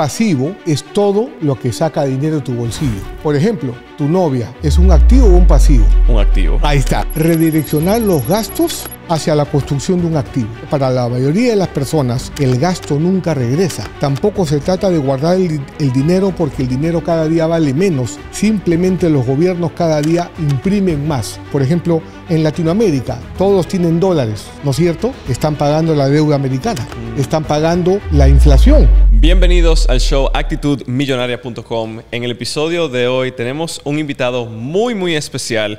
pasivo es todo lo que saca dinero de tu bolsillo. Por ejemplo, tu novia es un activo o un pasivo. Un activo. Ahí está. Redireccionar los gastos hacia la construcción de un activo. Para la mayoría de las personas, el gasto nunca regresa. Tampoco se trata de guardar el, el, dinero porque el dinero cada día vale menos. Simplemente los gobiernos cada día imprimen más. Por ejemplo, en Latinoamérica, todos tienen dólares, ¿no es cierto? Están pagando la deuda americana, están pagando la inflación. Bienvenidos al show actitudmillonaria.com. En el episodio de hoy tenemos un invitado muy, muy especial.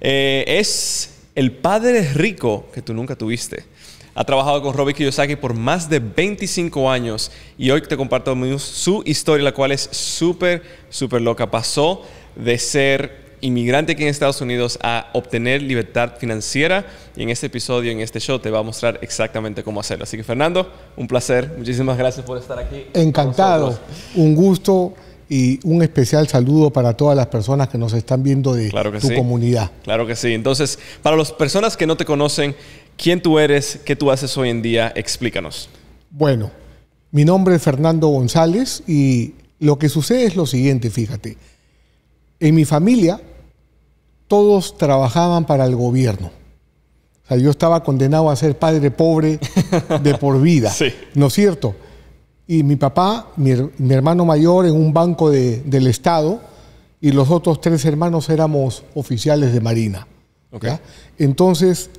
Eh, es el padre rico que tú nunca tuviste. Ha trabajado con robbie Kiyosaki por más de 25 años y hoy te comparto su historia, la cual es súper, súper loca. Pasó de ser inmigrante aquí en Estados Unidos a obtener libertad financiera. Y en este episodio, en este show, te va a mostrar exactamente cómo hacerlo. Así que Fernando, un placer. Muchísimas gracias por estar aquí. Encantado. Un gusto y un especial saludo para todas las personas que nos están viendo de claro tu comunidad. Claro que sí. Entonces, para las personas que no te conocen, ¿quién tú eres? ¿Qué tú haces hoy en día? Explícanos. Bueno, mi nombre es Fernando González y lo que sucede es lo siguiente, fíjate en mi familia todos trabajaban para el gobierno. O sea, yo estaba condenado a ser padre pobre de por vida, ¿no es cierto? Y mi papá, mi, hermano mayor en un banco del Estado y los otros tres hermanos éramos oficiales de Marina. Entonces,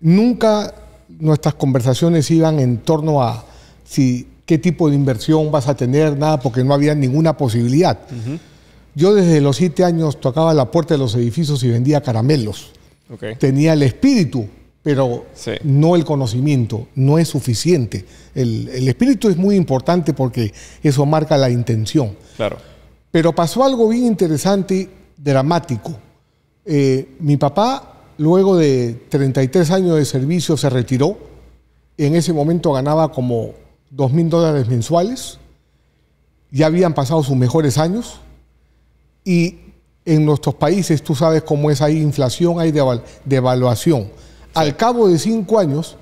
nunca nuestras conversaciones iban en torno a si qué tipo de inversión vas a tener, nada, porque no había ninguna posibilidad. Yo desde los siete años tocaba la puerta de los edificios y vendía caramelos. Tenía el espíritu, pero no el conocimiento, no es suficiente. El, espíritu es muy importante porque eso marca la intención. Claro. Pero pasó algo bien interesante, y dramático. Eh, mi papá, luego de 33 años de servicio, se retiró. En ese momento ganaba como 2 mil dólares mensuales. Ya habían pasado sus mejores años. Y en nuestros países, tú sabes cómo es, hay inflación, hay devaluación. Al cabo de cinco años,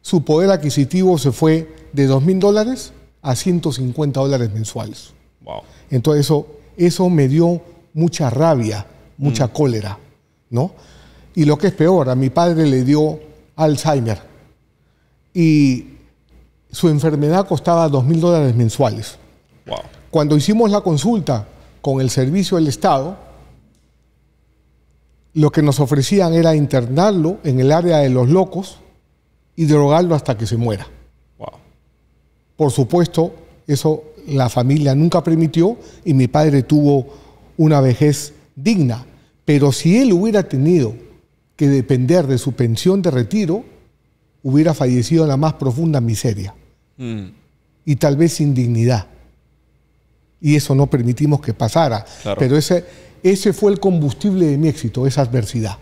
su poder adquisitivo se fue de 2 mil dólares a 150 dólares mensuales. Wow. Entonces eso, eso me dio mucha rabia, mucha mm. cólera, ¿no? Y lo que es peor, a mi padre le dio Alzheimer y su enfermedad costaba 2 mil dólares mensuales. Wow. Cuando hicimos la consulta, con el servicio del Estado, lo que nos ofrecían era internarlo en el área de los locos y drogarlo hasta que se muera. Por supuesto, eso la familia nunca permitió y mi padre tuvo una vejez digna. Pero si él hubiera tenido que depender de su pensión de retiro, hubiera fallecido en la más profunda miseria mm. y tal vez sin dignidad y eso no permitimos que pasara. Pero ese, ese fue el combustible de mi éxito, esa adversidad.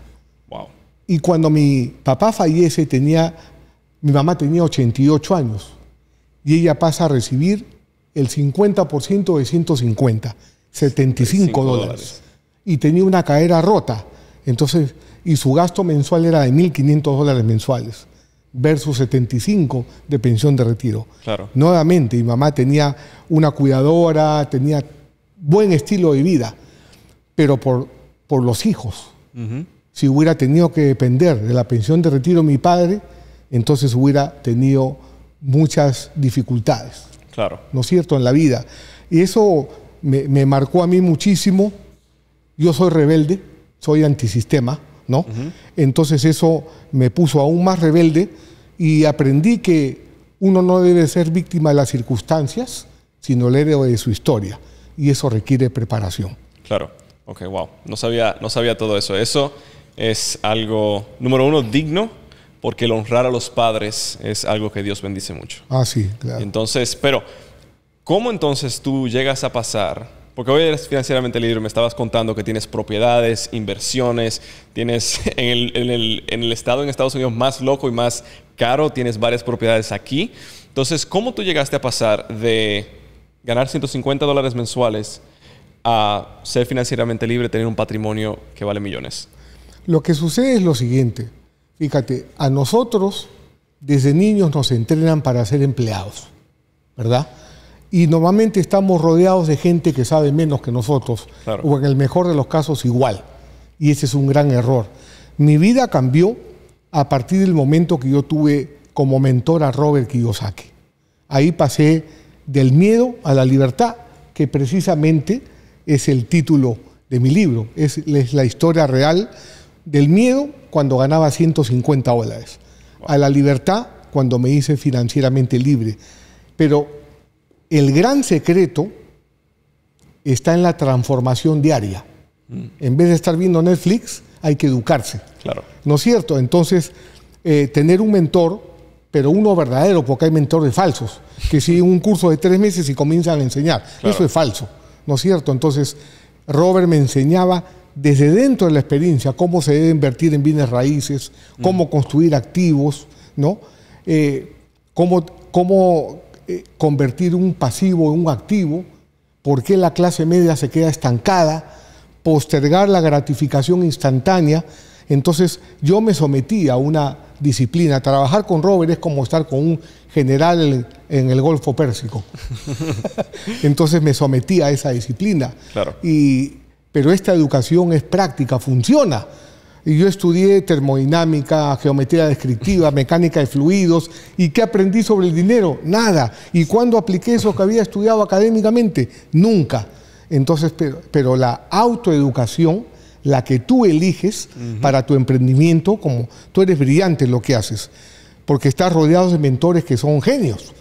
Y cuando mi papá fallece, tenía, mi mamá tenía 88 años y ella pasa a recibir el 50% de 150, 75 dólares. Y tenía una cadera rota. Entonces, y su gasto mensual era de 1.500 dólares mensuales versus 75 de pensión de retiro. Claro. Nuevamente, mi mamá tenía una cuidadora, tenía buen estilo de vida, pero por, por los hijos. Si hubiera tenido que depender de la pensión de retiro mi padre, entonces hubiera tenido muchas dificultades. Claro. ¿No es cierto? En la vida. Y eso me marcó a mí muchísimo. Yo soy rebelde, soy antisistema ¿no? Entonces eso me puso aún más rebelde y aprendí que uno no debe ser víctima de las circunstancias, sino el héroe de su historia. Y eso requiere preparación. Claro. Ok, wow. No sabía, no sabía todo eso. Eso es algo, número uno, digno, porque el honrar a los padres es algo que Dios bendice mucho. Ah, sí, claro. Entonces, pero, ¿cómo entonces tú llegas a pasar porque hoy eres financieramente libre, me estabas contando que tienes propiedades, inversiones, tienes en el, en el estado en Estados Unidos más loco y más caro, tienes varias propiedades aquí. Entonces, ¿cómo tú llegaste a pasar de ganar 150 dólares mensuales a ser financieramente libre, tener un patrimonio que vale millones? Lo que sucede es lo siguiente. Fíjate, a nosotros desde niños nos entrenan para ser empleados, ¿verdad? y normalmente estamos rodeados de gente que sabe menos que nosotros, o en el mejor de los casos igual. Y ese es un gran error. Mi vida cambió a partir del momento que yo tuve como mentor a Robert Kiyosaki. Ahí pasé del miedo a la libertad, que precisamente es el título de mi libro. Es, la historia real del miedo cuando ganaba 150 dólares, a la libertad cuando me hice financieramente libre. Pero el gran secreto está en la transformación diaria. Mm. En vez de estar viendo Netflix, hay que educarse. Claro. ¿No es cierto? Entonces, eh, tener un mentor, pero uno verdadero, porque hay mentores falsos, que siguen un curso de tres meses y comienzan a enseñar. Eso es falso. ¿No es cierto? Entonces, Robert me enseñaba desde dentro de la experiencia cómo se debe invertir en bienes raíces, cómo mm. construir activos, ¿no? Eh, cómo eh, convertir un pasivo en un activo, porque la clase media se queda estancada, postergar la gratificación instantánea. Entonces yo me sometí a una disciplina. Trabajar con Robert es como estar con un general en, el Golfo Pérsico. Entonces me sometí a esa disciplina. Claro. Y, pero esta educación es práctica, funciona. Y yo estudié termodinámica, geometría descriptiva, mecánica de fluidos. ¿Y qué aprendí sobre el dinero? Nada. ¿Y cuándo apliqué eso que había estudiado académicamente? Nunca. Entonces, pero, la autoeducación, la que tú eliges para tu emprendimiento, como tú eres brillante en lo que haces, porque estás rodeado de mentores que son genios.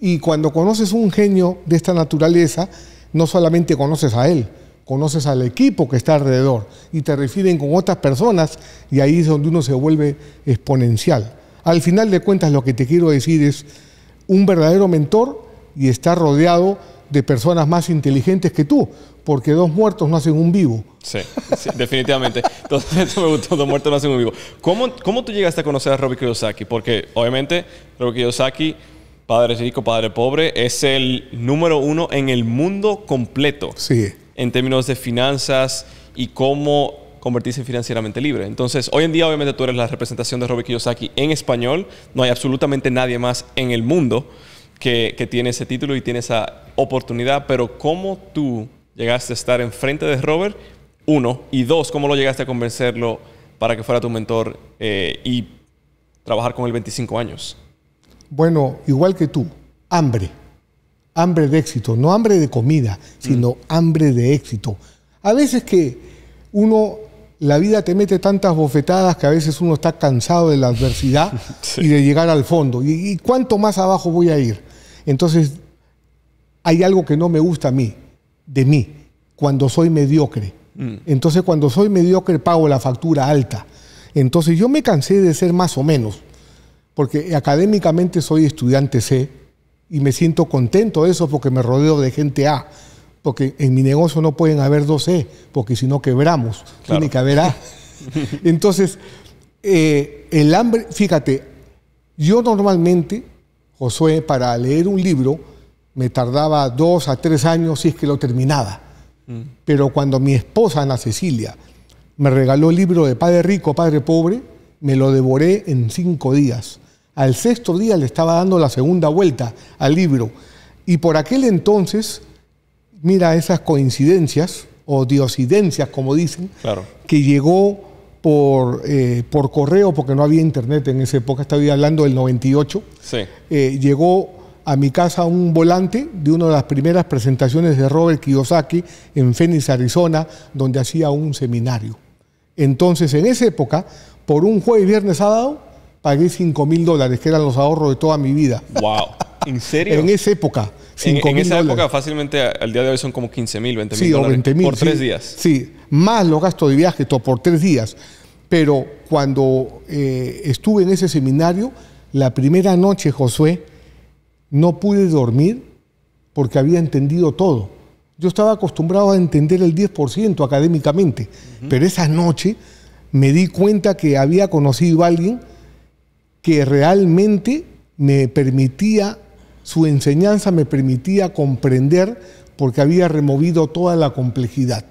Y cuando conoces un genio de esta naturaleza, no solamente conoces a él, conoces al equipo que está alrededor y te refieren con otras personas y ahí es donde uno se vuelve exponencial. Al final de cuentas lo que te quiero decir es un verdadero mentor y estar rodeado de personas más inteligentes que tú, porque dos muertos no hacen un vivo. Sí, definitivamente. Entonces, me gustó, dos muertos no hacen un vivo. ¿Cómo, ¿Cómo tú llegaste a conocer a Robbie Kiyosaki? Porque obviamente Robbie Kiyosaki Padre Rico, Padre Pobre, es el número uno en el mundo completo. Sí en términos de finanzas y cómo convertirse financieramente libre. Entonces, hoy en día obviamente tú eres la representación de Robert Kiyosaki en español, no hay absolutamente nadie más en el mundo que, tiene ese título y tiene esa oportunidad, pero ¿cómo tú llegaste a estar enfrente de Robert? Uno, y dos, ¿cómo lo llegaste a convencerlo para que fuera tu mentor eh, y trabajar con él 25 años? Bueno, igual que tú, hambre hambre de éxito, no hambre de comida, sino mm. hambre de éxito. A veces que uno, la vida te mete tantas bofetadas que a veces uno está cansado de la adversidad y de llegar al fondo. ¿Y, cuánto más abajo voy a ir? Entonces, hay algo que no me gusta a mí, de mí, cuando soy mediocre. Mm. Entonces, cuando soy mediocre, pago la factura alta. Entonces, yo me cansé de ser más o menos, porque académicamente soy estudiante C, y me siento contento de eso porque me rodeo de gente A. Porque en mi negocio no pueden haber dos E, porque si no quebramos, tiene que haber A. Entonces, eh, el hambre, fíjate, yo normalmente, Josué, para leer un libro, me tardaba dos a tres años si es que lo terminaba. Mm. Pero cuando mi esposa, Ana Cecilia, me regaló el libro de Padre Rico, Padre Pobre, me lo devoré en cinco días. Al sexto día le estaba dando la segunda vuelta al libro. Y por aquel entonces, mira esas coincidencias o diosidencias, como dicen, que llegó por, eh, por correo, porque no había internet en esa época, estaba hablando del 98, eh, llegó a mi casa un volante de una de las primeras presentaciones de Robert Kiyosaki en Phoenix, Arizona, donde hacía un seminario. Entonces, en esa época, por un jueves, viernes, sábado, pagué 5 mil dólares, que eran los ahorros de toda mi vida. ¡Wow! ¿En serio? en esa época. 5, en, en esa época fácilmente al día de hoy son como 15 mil, 20 mil. 20 mil. Por tres días. Sí, más los gastos de viaje, todo por tres días. Pero cuando eh, estuve en ese seminario, la primera noche, Josué, no pude dormir porque había entendido todo. Yo estaba acostumbrado a entender el 10% académicamente, pero esa noche me di cuenta que había conocido a alguien que realmente me permitía, su enseñanza me permitía comprender porque había removido toda la complejidad.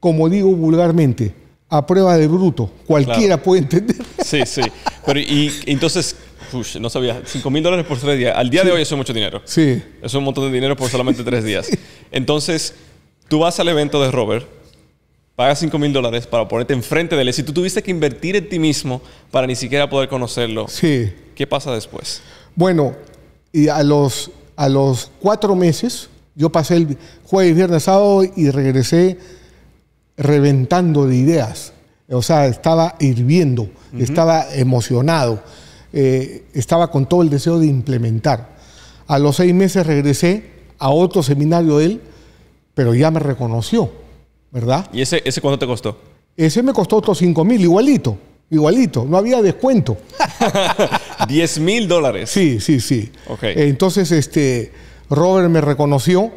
Como digo vulgarmente, a prueba de bruto, cualquiera puede entender. Sí, sí. Pero y entonces, no sabía, 5 mil dólares por tres días. Al día de hoy eso es mucho dinero. Sí. Eso es un montón de dinero por solamente tres días. Entonces, tú vas al evento de Robert pagas 5 mil dólares para ponerte enfrente de él. Si tú tuviste que invertir en ti mismo para ni siquiera poder conocerlo, sí. ¿qué pasa después? Bueno, y a los, a los cuatro meses, yo pasé el jueves, viernes, sábado y regresé reventando de ideas. O sea, estaba hirviendo, estaba emocionado, eh, estaba con todo el deseo de implementar. A los seis meses regresé a otro seminario de él, pero ya me reconoció ¿verdad? ¿Y ese, ese cuánto te costó? Ese me costó otros 5 mil, igualito, igualito, no había descuento. 10 mil dólares. Sí, sí, sí. Entonces, este, Robert me reconoció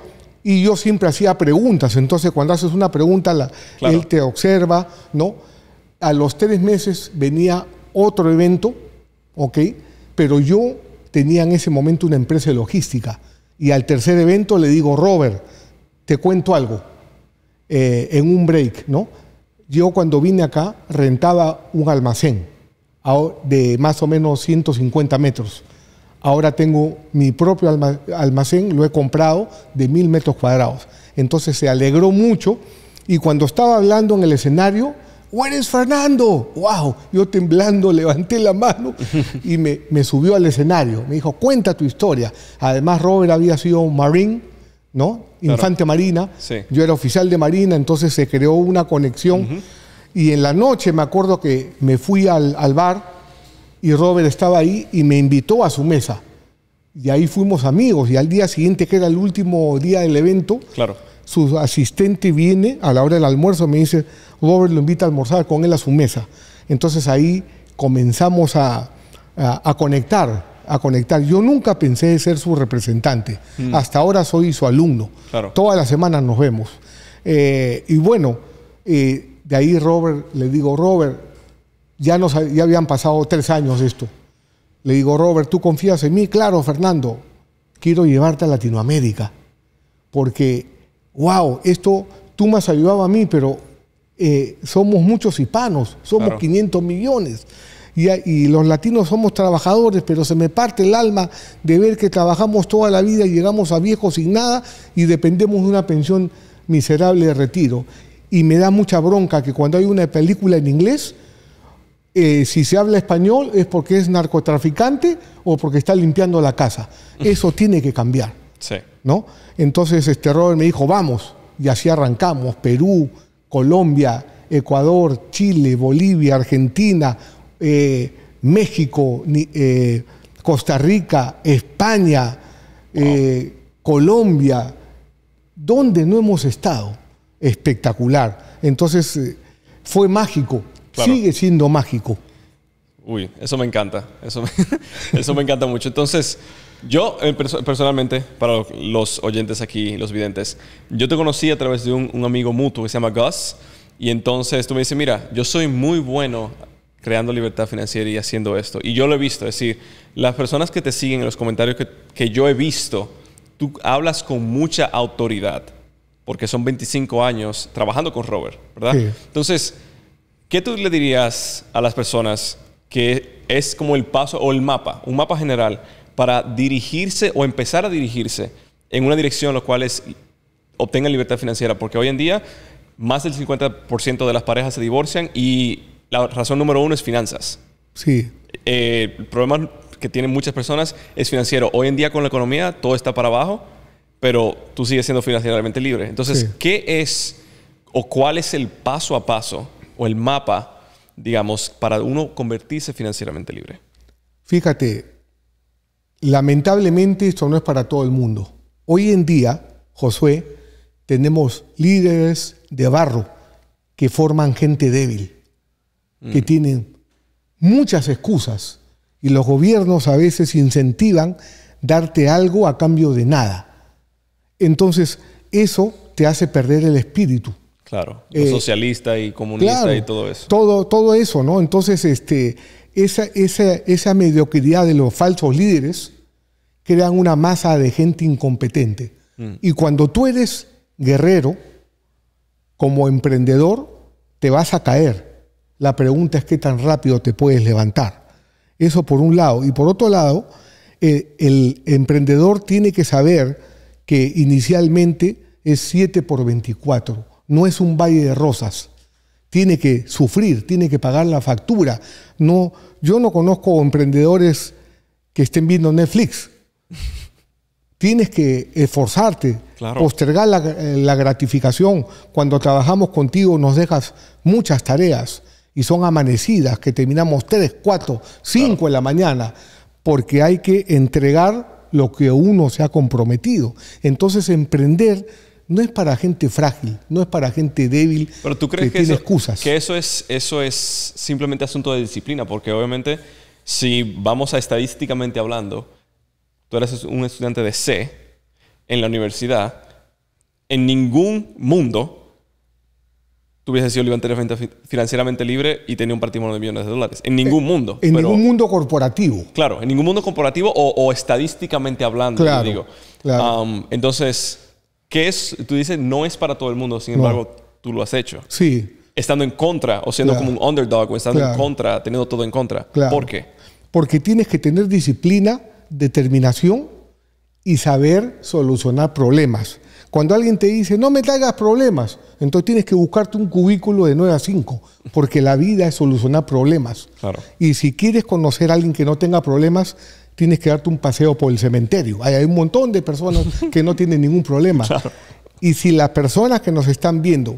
y yo siempre hacía preguntas. Entonces, cuando haces una pregunta, él te observa, ¿no? A los tres meses venía otro evento, ¿ok? Pero yo tenía en ese momento una empresa de logística. Y al tercer evento le digo, Robert, te cuento algo. Eh, en un break, ¿no? Yo cuando vine acá rentaba un almacén de más o menos 150 metros. Ahora tengo mi propio almacén, lo he comprado de mil metros cuadrados. Entonces se alegró mucho y cuando estaba hablando en el escenario, ¿Where is Fernando? ¡Wow! Yo temblando levanté la mano y me, subió al escenario. Me dijo, cuenta tu historia. Además, Robert había sido un Marine ¿no? Infante Marina. Yo era oficial de Marina, entonces se creó una conexión. Y en la noche me acuerdo que me fui al, bar y Robert estaba ahí y me invitó a su mesa. Y ahí fuimos amigos. Y al día siguiente, que era el último día del evento, su asistente viene a la hora del almuerzo me dice, Robert lo invita a almorzar con él a su mesa. Entonces ahí comenzamos a, a conectar a conectar. Yo nunca pensé ser su representante. Mm. Hasta ahora soy su alumno. Todas las semanas nos vemos. Eh, y bueno, eh, de ahí Robert, le digo, Robert, ya, nos, ya habían pasado tres años esto. Le digo, Robert, ¿tú confías en mí? Claro, Fernando, quiero llevarte a Latinoamérica. Porque, wow, esto tú me has ayudado a mí, pero eh, somos muchos hispanos, somos 500 millones. Y, los latinos somos trabajadores, pero se me parte el alma de ver que trabajamos toda la vida y llegamos a viejos sin nada y dependemos de una pensión miserable de retiro. Y me da mucha bronca que cuando hay una película en inglés, eh, si se habla español es porque es narcotraficante o porque está limpiando la casa. Eso tiene que cambiar. ¿no? Entonces este Robert me dijo, vamos, y así arrancamos, Perú, Colombia, Ecuador, Chile, Bolivia, Argentina, eh, México, eh, Costa Rica, España, eh, Colombia, donde no hemos estado. Espectacular. Entonces, fue mágico, sigue siendo mágico. Uy, eso me encanta, eso me, encanta mucho. Entonces, yo personalmente, para los oyentes aquí, los videntes, yo te conocí a través de un, un amigo mutuo que se llama Gus. Y entonces tú me dices, mira, yo soy muy bueno creando libertad financiera y haciendo esto. Y yo lo he visto, es decir, las personas que te siguen en los comentarios que, yo he visto, tú hablas con mucha autoridad, porque son 25 años trabajando con Robert, ¿verdad? Entonces, ¿qué tú le dirías a las personas que es como el paso o el mapa, un mapa general, para dirigirse o empezar a dirigirse en una dirección, en la cual es obtengan libertad financiera? Porque hoy en día más del 50% de las parejas se divorcian y la razón número uno es finanzas. Sí. Eh, el problema que tienen muchas personas es financiero. Hoy en día con la economía todo está para abajo, pero tú sigues siendo financieramente libre. Entonces, ¿qué es o cuál es el paso a paso o el mapa, digamos, para uno convertirse financieramente libre? Fíjate, lamentablemente esto no es para todo el mundo. Hoy en día, Josué, tenemos líderes de barro que forman gente débil que mm. tienen muchas excusas y los gobiernos a veces incentivan darte algo a cambio de nada. Entonces, eso te hace perder el espíritu. Claro, eh, socialista y comunista y todo eso. Todo, todo eso, ¿no? Entonces, este, esa, esa, esa mediocridad de los falsos líderes crean una masa de gente incompetente. Mm. Y cuando tú eres guerrero, como emprendedor, te vas a caer la pregunta es qué tan rápido te puedes levantar. Eso por un lado. Y por otro lado, eh, el emprendedor tiene que saber que inicialmente es 7 por 24. No es un valle de rosas. Tiene que sufrir, tiene que pagar la factura. No, yo no conozco emprendedores que estén viendo Netflix. Tienes que esforzarte, postergar eh, la gratificación. Cuando trabajamos contigo nos dejas muchas tareas y son amanecidas, que terminamos 3, 4, 5 en la mañana, porque hay que entregar lo que uno se ha comprometido. Entonces, emprender no es para gente frágil, no es para gente débil Pero tú crees que, tiene eso, excusas. Que eso es, eso es simplemente asunto de disciplina, porque obviamente, si vamos a estadísticamente hablando, tú eres un estudiante de C en la universidad, en ningún mundo hubiese sido financieramente libre y tenía un patrimonio de millones de dólares. En ningún eh, mundo. En ningún mundo corporativo. Claro, en ningún mundo corporativo o, estadísticamente hablando, claro, digo. Claro. Um, entonces, ¿qué es? Tú dices, no es para todo el mundo, sin embargo, tú lo has hecho. Sí. Estando en contra o siendo como un underdog o estando en contra, teniendo todo en contra. ¿Por qué? Porque tienes que tener disciplina, determinación y saber solucionar problemas. Cuando alguien te dice, no me traigas problemas, entonces tienes que buscarte un cubículo de 9 a 5, porque la vida es solucionar problemas. Y si quieres conocer a alguien que no tenga problemas, tienes que darte un paseo por el cementerio. Hay, un montón de personas que no tienen ningún problema. Y si las personas que nos están viendo,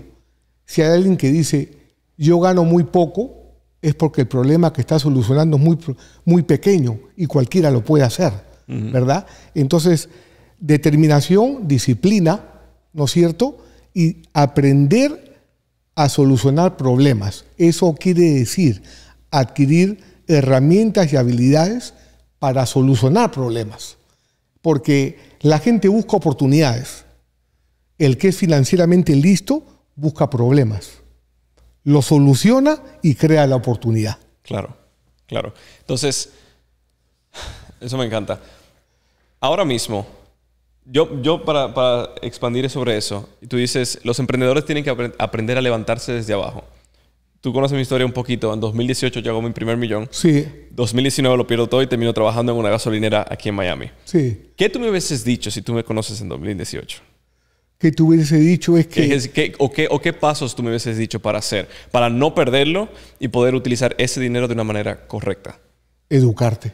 si hay alguien que dice, yo gano muy poco, es porque el problema que está solucionando es muy, muy pequeño y cualquiera lo puede hacer, ¿verdad? Entonces, determinación, disciplina, ¿no es cierto? Y aprender a solucionar problemas. Eso quiere decir adquirir herramientas y habilidades para solucionar problemas. Porque la gente busca oportunidades. El que es financieramente listo busca problemas. Lo soluciona y crea la oportunidad. Claro, claro. Entonces, eso me encanta. Ahora mismo, yo, yo para, para, expandir sobre eso, tú dices, los emprendedores tienen que aprender a levantarse desde abajo. Tú conoces mi historia un poquito. En 2018 yo hago mi primer millón. Sí. 2019 lo pierdo todo y termino trabajando en una gasolinera aquí en Miami. Sí. ¿Qué tú me hubieses dicho si tú me conoces en 2018? ¿Qué tú hubieses dicho es que... o, qué, ¿O qué pasos tú me hubieses dicho para hacer? Para no perderlo y poder utilizar ese dinero de una manera correcta. Educarte.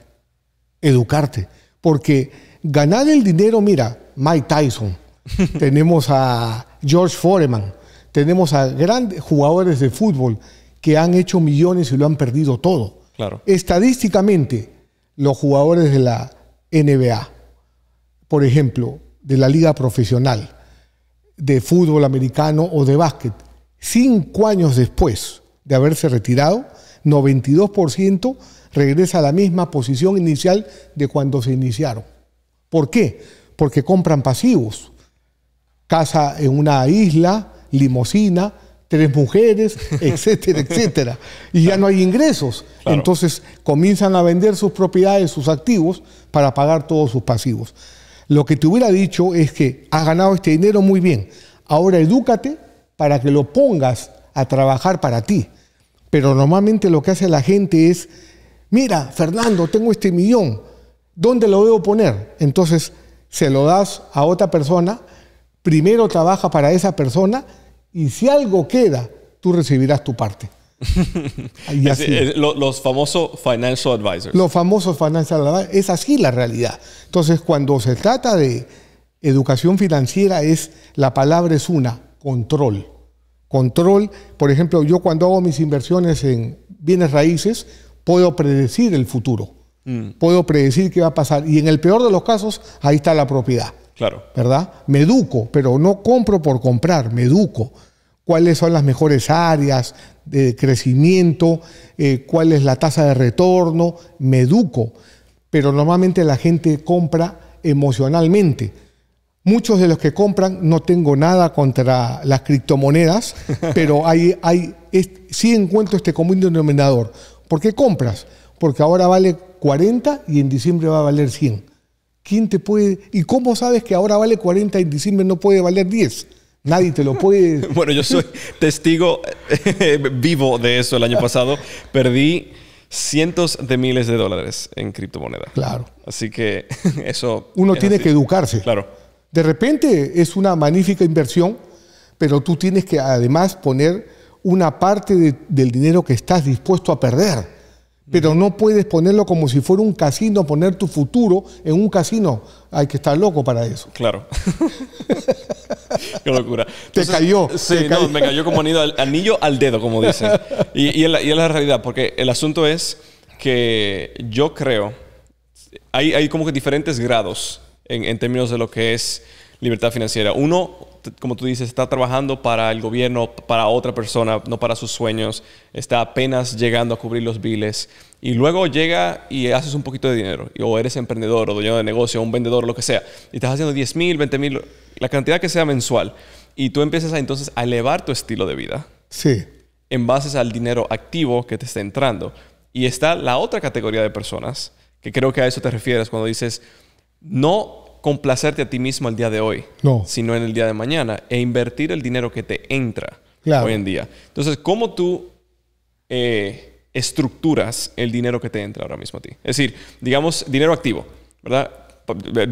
Educarte. Porque Ganar el dinero, mira, Mike Tyson, tenemos a George Foreman, tenemos a grandes jugadores de fútbol que han hecho millones y lo han perdido todo. Claro. Estadísticamente, los jugadores de la NBA, por ejemplo, de la liga profesional, de fútbol americano o de básquet, cinco años después de haberse retirado, 92% regresa a la misma posición inicial de cuando se iniciaron. ¿Por qué? Porque compran pasivos. Casa en una isla, limosina, tres mujeres, etcétera, etcétera. Y ya no hay ingresos. Entonces comienzan a vender sus propiedades, sus activos, para pagar todos sus pasivos. Lo que te hubiera dicho es que has ganado este dinero muy bien. Ahora edúcate para que lo pongas a trabajar para ti. Pero normalmente lo que hace la gente es, mira, Fernando, tengo este millón. ¿Dónde lo debo poner? Entonces, se lo das a otra persona, primero trabaja para esa persona y si algo queda, tú recibirás tu parte. los famosos financial advisors. Los famosos financial advisors. Es así la realidad. Entonces, cuando se trata de educación financiera, es la palabra es una, control. Control, por ejemplo, yo cuando hago mis inversiones en bienes raíces, puedo predecir el futuro. Mm. Puedo predecir qué va a pasar. Y en el peor de los casos, ahí está la propiedad. Claro. ¿Verdad? Me educo, pero no compro por comprar, me educo. ¿Cuáles son las mejores áreas de crecimiento? Eh, ¿Cuál es la tasa de retorno? Me educo. Pero normalmente la gente compra emocionalmente. Muchos de los que compran, no tengo nada contra las criptomonedas, pero hay, sí encuentro este común denominador. ¿Por qué compras? Porque ahora vale 40 y en diciembre va a valer 100. ¿Quién te puede.? ¿Y cómo sabes que ahora vale 40 y en diciembre no puede valer 10? Nadie te lo puede. bueno, yo soy testigo vivo de eso el año pasado. Perdí cientos de miles de dólares en criptomonedas. Claro. Así que eso. Uno tiene que educarse. Claro. De repente es una magnífica inversión, pero tú tienes que además poner una parte del dinero que estás dispuesto a perder. Pero no puedes ponerlo como si fuera un casino, poner tu futuro en un casino. Hay que estar loco para eso. Claro. Qué locura. te cayó. Sí, No, me cayó como anillo al, dedo, como dicen. Y, es la, realidad, porque el asunto es que yo creo, hay, hay como que diferentes grados en, en términos de lo que es libertad financiera. Uno, como tú dices, está trabajando para el gobierno, para otra persona, no para sus sueños, está apenas llegando a cubrir los biles y luego llega y haces un poquito de dinero, o eres emprendedor, o dueño de negocio, o un vendedor, lo que sea, y estás haciendo 10 mil, 20 mil, la cantidad que sea mensual, y tú empiezas entonces a elevar tu estilo de vida. Sí. En base al dinero activo que te está entrando. Y está la otra categoría de personas, que creo que a eso te refieres cuando dices, no complacerte a ti mismo el día de hoy, no. sino en el día de mañana, e invertir el dinero que te entra hoy en día. Entonces, ¿cómo tú eh, estructuras el dinero que te entra ahora mismo a ti? Es decir, digamos, dinero activo, ¿verdad?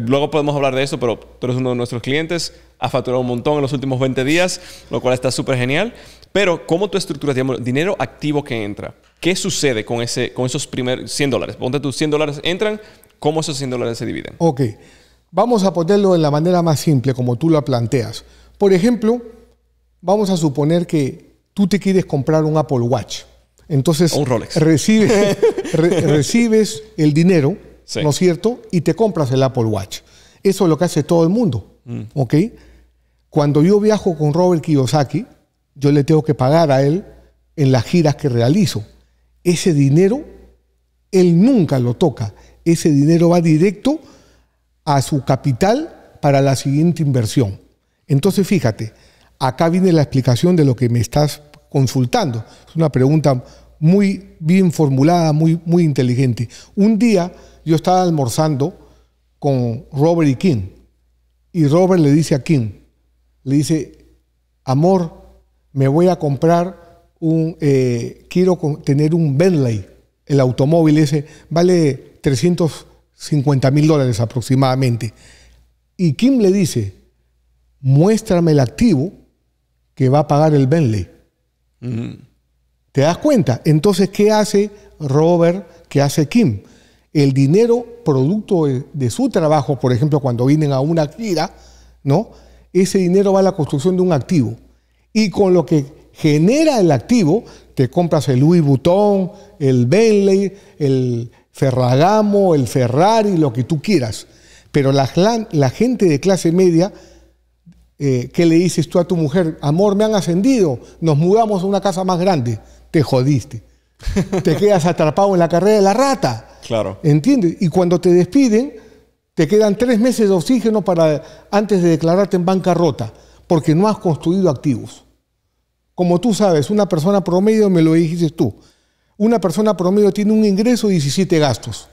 Luego podemos hablar de eso, pero tú eres uno de nuestros clientes, has facturado un montón en los últimos 20 días, lo cual está súper genial. Pero, ¿cómo tú estructuras, digamos, dinero activo que entra? ¿Qué sucede con, ese, con esos primeros 100 dólares? Ponte tus 100 dólares entran, ¿cómo esos 100 dólares se dividen? Ok. Vamos a ponerlo de la manera más simple, como tú la planteas. Por ejemplo, vamos a suponer que tú te quieres comprar un Apple Watch. Entonces, un Recibes, el dinero, ¿no es cierto? Y te compras el Apple Watch. Eso es lo que hace todo el mundo. Mm. ¿Ok? Cuando yo viajo con Robert Kiyosaki, yo le tengo que pagar a él en las giras que realizo. Ese dinero, él nunca lo toca. Ese dinero va directo a su capital para la siguiente inversión. Entonces, fíjate, acá viene la explicación de lo que me estás consultando. Es una pregunta muy bien formulada, muy, muy inteligente. Un día yo estaba almorzando con Robert y King, y Robert le dice a King, le dice, amor, me voy a comprar un, eh, quiero tener un Bentley, el automóvil ese, vale 300 50 mil dólares aproximadamente. Y Kim le dice, muéstrame el activo que va a pagar el Bentley. ¿Te das cuenta? Entonces, ¿qué hace Robert? ¿Qué hace Kim? El dinero producto de, su trabajo, por ejemplo, cuando vienen a una gira, ¿no? Ese dinero va a la construcción de un activo. Y con lo que genera el activo, te compras el Louis Vuitton, el Bentley, el, Ferragamo, el Ferrari, lo que tú quieras. Pero la, gente de clase media, eh, ¿qué le dices tú a tu mujer? Amor, me han ascendido, nos mudamos a una casa más grande. Te jodiste. te quedas atrapado en la carrera de la rata. Claro. ¿Entiendes? Y cuando te despiden, te quedan tres meses de oxígeno para, antes de declararte en bancarrota, porque no has construido activos. Como tú sabes, una persona promedio, me lo dijiste tú, una persona promedio tiene un ingreso y 17 gastos.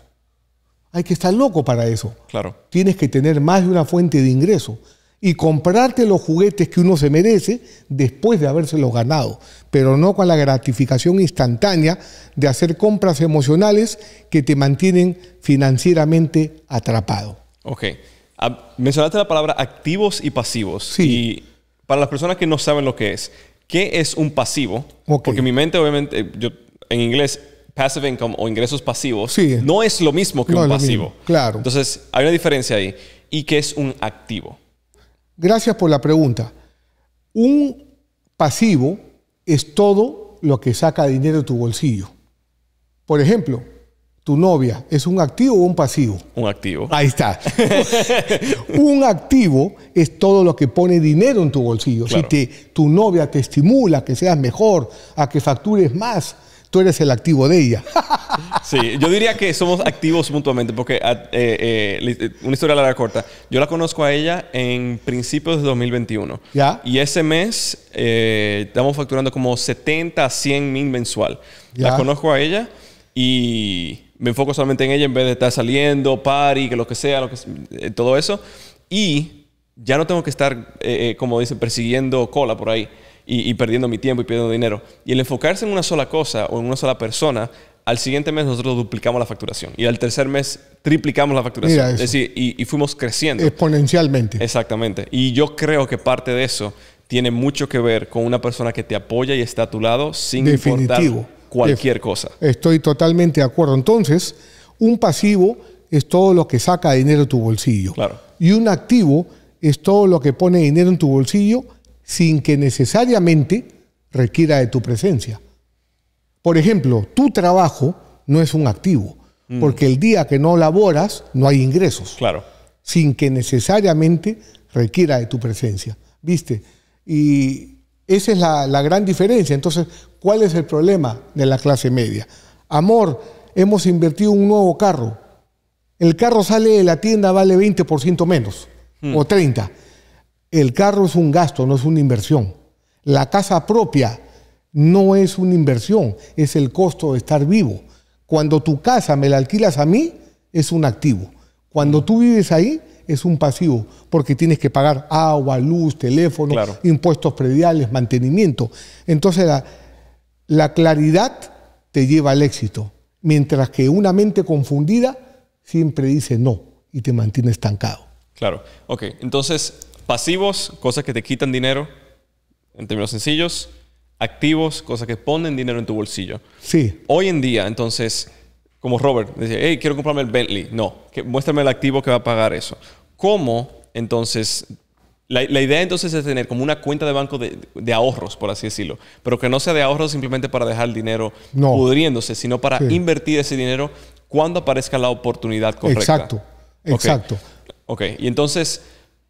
Hay que estar loco para eso. Claro. Tienes que tener más de una fuente de ingreso y comprarte los juguetes que uno se merece después de habérselos ganado, pero no con la gratificación instantánea de hacer compras emocionales que te mantienen financieramente atrapado. Ok. Ah, mencionaste la palabra activos y pasivos. Sí. Y para las personas que no saben lo que es, ¿qué es un pasivo? Porque mi mente, obviamente, yo en inglés passive income o ingresos pasivos no es lo mismo que un pasivo. Claro. Entonces, hay una diferencia ahí. ¿Y qué es un activo? Gracias por la pregunta. Un pasivo es todo lo que saca dinero de tu bolsillo. Por ejemplo, tu novia, ¿es un activo o un pasivo? Un activo. Ahí está. un activo es todo lo que pone dinero en tu bolsillo. Si tu novia te estimula a que seas mejor, a que factures más, tú eres el activo de ella. Sí, yo diría que somos activos mutuamente, porque ah, eh, eh, eh, una historia larga corta. Yo la conozco a ella en principios de 2021. ¿Ya? Y ese mes estamos facturando como 70 a 100 mil mensual. La conozco a ella y me enfoco solamente en ella en vez de estar saliendo, party, que lo que sea, lo que, todo eso. Y ya no tengo que estar, como dicen, persiguiendo cola por ahí y, perdiendo mi tiempo y perdiendo dinero. Y el enfocarse en una sola cosa o en una sola persona, al siguiente mes nosotros duplicamos la facturación y al tercer mes triplicamos la facturación. Es decir, y, fuimos creciendo. Exponencialmente. Exactamente. Y yo creo que parte de eso tiene mucho que ver con una persona que te apoya y está a tu lado sin Definitivo. importar cualquier cosa. Estoy totalmente de acuerdo. Entonces, un pasivo es todo lo que saca dinero de tu bolsillo. Claro. Y un activo es todo lo que pone dinero en tu bolsillo sin que necesariamente requiera de tu presencia. Por ejemplo, tu trabajo no es un activo, mm. porque el día que no laboras no hay ingresos. Claro. Sin que necesariamente requiera de tu presencia. ¿Viste? Y esa es la, gran diferencia. Entonces, ¿cuál es el problema de la clase media? Amor, hemos invertido un nuevo carro. El carro sale de la tienda, vale 20% menos mm. o 30%. El carro es un gasto, no es una inversión. La casa propia no es una inversión, es el costo de estar vivo. Cuando tu casa me la alquilas a mí, es un activo. Cuando tú vives ahí, es un pasivo, porque tienes que pagar agua, luz, teléfono, impuestos prediales, mantenimiento. Entonces la, la, claridad te lleva al éxito, mientras que una mente confundida siempre dice no y te mantiene estancado. Claro, ok. Entonces, Pasivos, cosas que te quitan dinero, en términos sencillos. Activos, cosas que ponen dinero en tu bolsillo. Sí. Hoy en día, entonces, como Robert, dice, hey, quiero comprarme el Bentley. No, que, muéstrame el activo que va a pagar eso. ¿Cómo, entonces, la, idea entonces es tener como una cuenta de banco de, ahorros, por así decirlo, pero que no sea de ahorros simplemente para dejar el dinero pudriéndose, sino para invertir ese dinero cuando aparezca la oportunidad correcta. Exacto, exacto. Ok, y entonces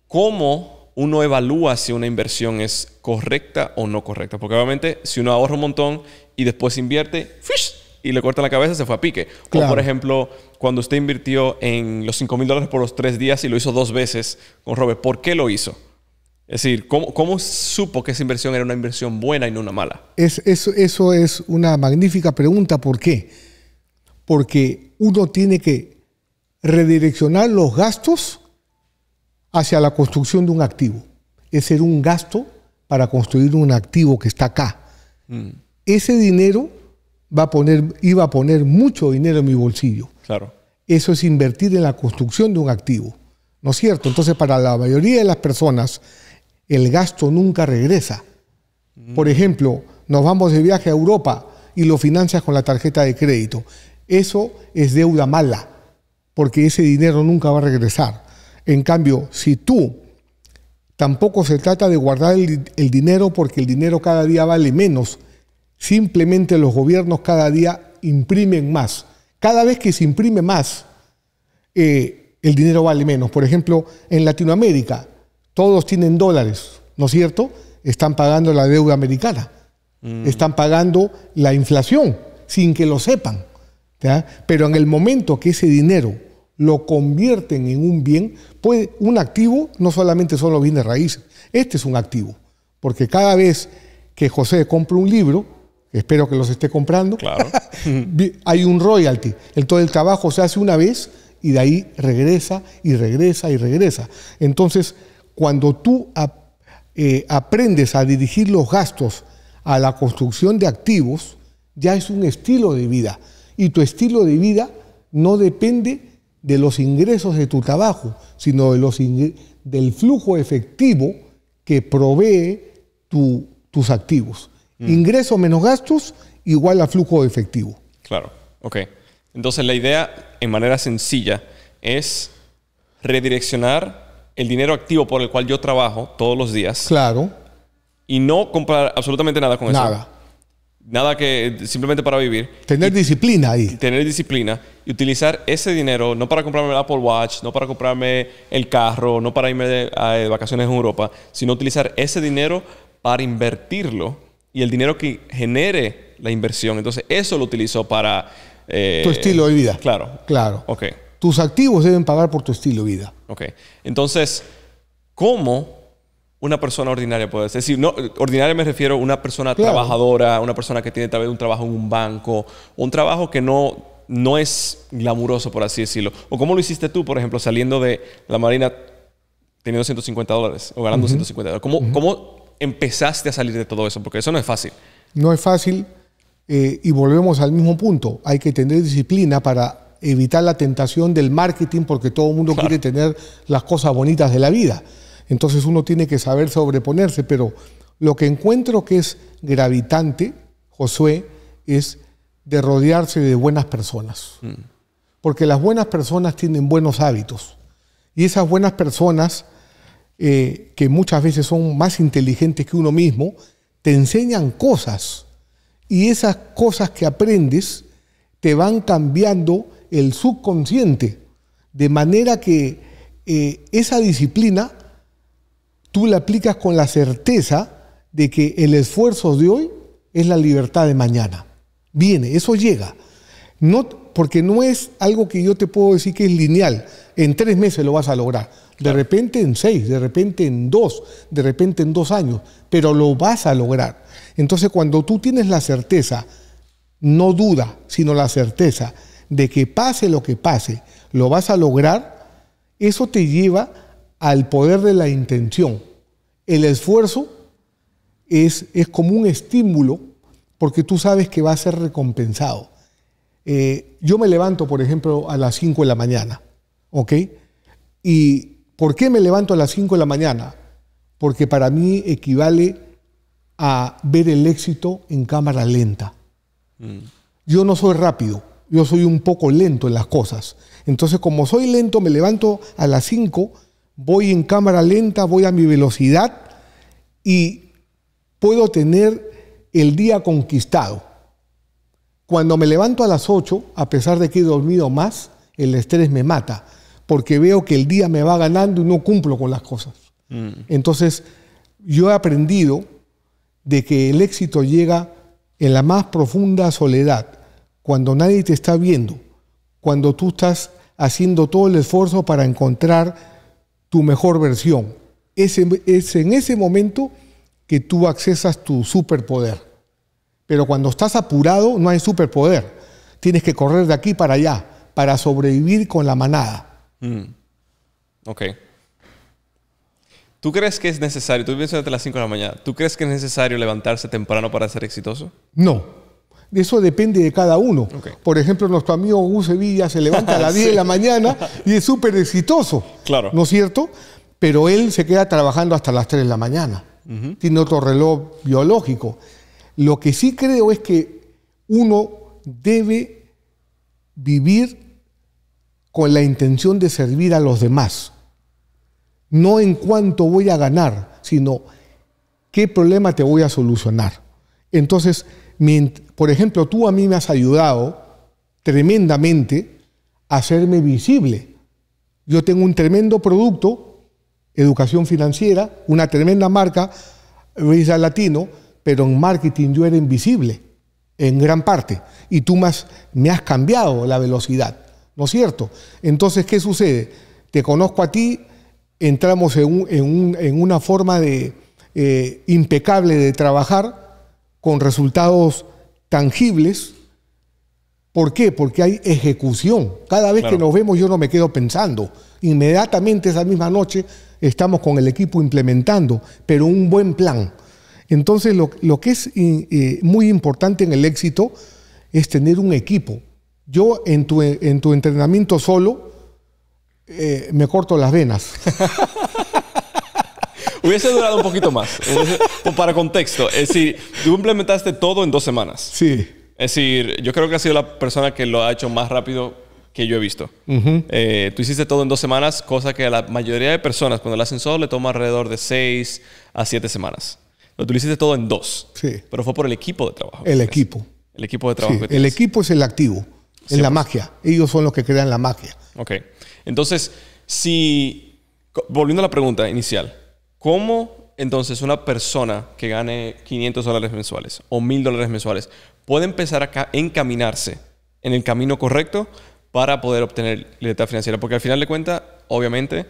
cómo uno evalúa si una inversión es correcta o no correcta. Porque obviamente si uno ahorra un montón y después invierte, y le corta la cabeza, se fue a pique. como por ejemplo, cuando usted invirtió en los 5 mil dólares por los tres días y lo hizo dos veces con Robert, ¿por qué lo hizo? Es decir, ¿cómo, supo que esa inversión era una inversión buena y no una mala? Es, eso, eso es una magnífica pregunta. ¿Por qué? Porque uno tiene que redireccionar los gastos hacia la construcción de un activo. Es ser un gasto para construir un activo que está acá. Mm. Ese dinero va a poner, iba a poner mucho dinero en mi bolsillo. Claro. Eso es invertir en la construcción de un activo. ¿No es cierto? Entonces, para la mayoría de las personas, el gasto nunca regresa. Mm. Por ejemplo, nos vamos de viaje a Europa y lo financias con la tarjeta de crédito. Eso es deuda mala, porque ese dinero nunca va a regresar. En cambio, si tú tampoco se trata de guardar el, dinero porque el dinero cada día vale menos, simplemente los gobiernos cada día imprimen más. Cada vez que se imprime más, eh, el dinero vale menos. Por ejemplo, en Latinoamérica, todos tienen dólares, ¿no es cierto? Están pagando la deuda americana, mm. están pagando la inflación, sin que lo sepan. Pero en el momento que ese dinero lo convierten en un bien, un activo no solamente son los bienes raíces, este es un activo, porque cada vez que José compra un libro, espero que los esté comprando, claro. hay un royalty, el todo el trabajo se hace una vez y de ahí regresa y regresa y regresa. Entonces, cuando tú eh, aprendes a dirigir los gastos a la construcción de activos, ya es un estilo de vida y tu estilo de vida no depende de los ingresos de tu trabajo, sino de los del flujo efectivo que provee tus activos. Mm. Ingreso menos gastos igual a flujo efectivo. Claro, ok. Entonces la idea, en manera sencilla, es redireccionar el dinero activo por el cual yo trabajo todos los días. Claro. Y no comprar absolutamente nada con eso. Nada nada que simplemente para vivir. Tener disciplina ahí. Tener disciplina y utilizar ese dinero no para comprarme el Apple Watch, no para comprarme el carro, no para irme de, a, vacaciones en Europa, sino utilizar ese dinero para invertirlo y el dinero que genere la inversión. Entonces, eso lo utilizo para... Eh, tu estilo de vida. Claro. Claro. Ok. Tus activos deben pagar por tu estilo de vida. Ok. Entonces, ¿cómo una persona ordinaria puede decir, no, ordinaria me refiero a una persona trabajadora, una persona que tiene tal vez un trabajo en un banco, un trabajo que no, no es glamuroso, por así decirlo. O cómo lo hiciste tú, por ejemplo, saliendo de la Marina teniendo 150 dólares o ganando 250 150 dólares. ¿Cómo, empezaste a salir de todo eso? Porque eso no es fácil. No es fácil eh, y volvemos al mismo punto. Hay que tener disciplina para evitar la tentación del marketing porque todo el mundo quiere tener las cosas bonitas de la vida. Entonces uno tiene que saber sobreponerse, pero lo que encuentro que es gravitante, Josué, es de rodearse de buenas personas. Mm. Porque las buenas personas tienen buenos hábitos. Y esas buenas personas, eh, que muchas veces son más inteligentes que uno mismo, te enseñan cosas. Y esas cosas que aprendes te van cambiando el subconsciente. De manera que eh, esa disciplina tú la aplicas con la certeza de que el esfuerzo de hoy es la libertad de mañana. Viene, eso llega. No, porque no es algo que yo te puedo decir que es lineal. En tres meses lo vas a lograr. De repente en seis, de repente en dos, de repente en dos años, pero lo vas a lograr. Entonces cuando tú tienes la certeza, no duda, sino la certeza de que pase lo que pase, lo vas a lograr, eso te lleva al poder de la intención. El esfuerzo es, es como un estímulo porque tú sabes que va a ser recompensado. Eh, yo me levanto, por ejemplo, a las 5 de la mañana, ¿ok? ¿Y por qué me levanto a las 5 de la mañana? Porque para mí equivale a ver el éxito en cámara lenta. Mm. Yo no soy rápido, yo soy un poco lento en las cosas. Entonces, como soy lento, me levanto a las 5 voy en cámara lenta, voy a mi velocidad y puedo tener el día conquistado. Cuando me levanto a las 8, a pesar de que he dormido más, el estrés me mata, porque veo que el día me va ganando y no cumplo con las cosas. Mm. Entonces, yo he aprendido de que el éxito llega en la más profunda soledad, cuando nadie te está viendo, cuando tú estás haciendo todo el esfuerzo para encontrar tu mejor versión. Es en, ese momento que tú accesas tu superpoder. Pero cuando estás apurado no hay superpoder. Tienes que correr de aquí para allá para sobrevivir con la manada. Mm. Ok. ¿Tú crees que es necesario, tú piensas las 5 de la mañana, ¿tú crees que es necesario levantarse temprano para ser exitoso? No eso depende de cada uno. Por ejemplo, nuestro amigo Gus Sevilla se levanta a las 10 de la mañana y es súper exitoso. Claro. ¿No es cierto? Pero él se queda trabajando hasta las 3 de la mañana. Tiene otro reloj biológico. Lo que sí creo es que uno debe vivir con la intención de servir a los demás. No en cuánto voy a ganar, sino qué problema te voy a solucionar. Entonces, mientras por ejemplo, tú a mí me has ayudado tremendamente a hacerme visible. Yo tengo un tremendo producto, educación financiera, una tremenda marca, Visa Latino, pero en marketing yo era invisible, en gran parte. Y tú me has, me has cambiado la velocidad, ¿no es cierto? Entonces, ¿qué sucede? Te conozco a ti, entramos en, una forma de, eh, impecable de trabajar con resultados tangibles. ¿Por qué? Porque hay ejecución. Cada vez que nos vemos yo no me quedo pensando. Inmediatamente esa misma noche estamos con el equipo implementando, pero un buen plan. Entonces lo, que es eh, eh, muy importante en el éxito es tener un equipo. Yo en tu, en tu entrenamiento solo eh, me corto las venas. Hubiese durado un poquito más. para contexto, es decir, tú implementaste todo en dos semanas. Sí. Es decir, yo creo que has sido la persona que lo ha hecho más rápido que yo he visto. Eh, tú hiciste todo en dos semanas, cosa que a la mayoría de personas cuando lo hacen solo le toma alrededor de seis a siete semanas. Pero tú lo hiciste todo en dos. Sí. Pero fue por el equipo de trabajo. El equipo. El equipo de trabajo. el equipo es el activo, es la magia. Ellos son los que crean la magia. Ok. Entonces, si, volviendo a la pregunta inicial, ¿Cómo entonces una persona que gane 500 dólares mensuales o 1000 dólares mensuales puede empezar a encaminarse en el camino correcto para poder obtener libertad financiera? Porque al final de cuentas, obviamente,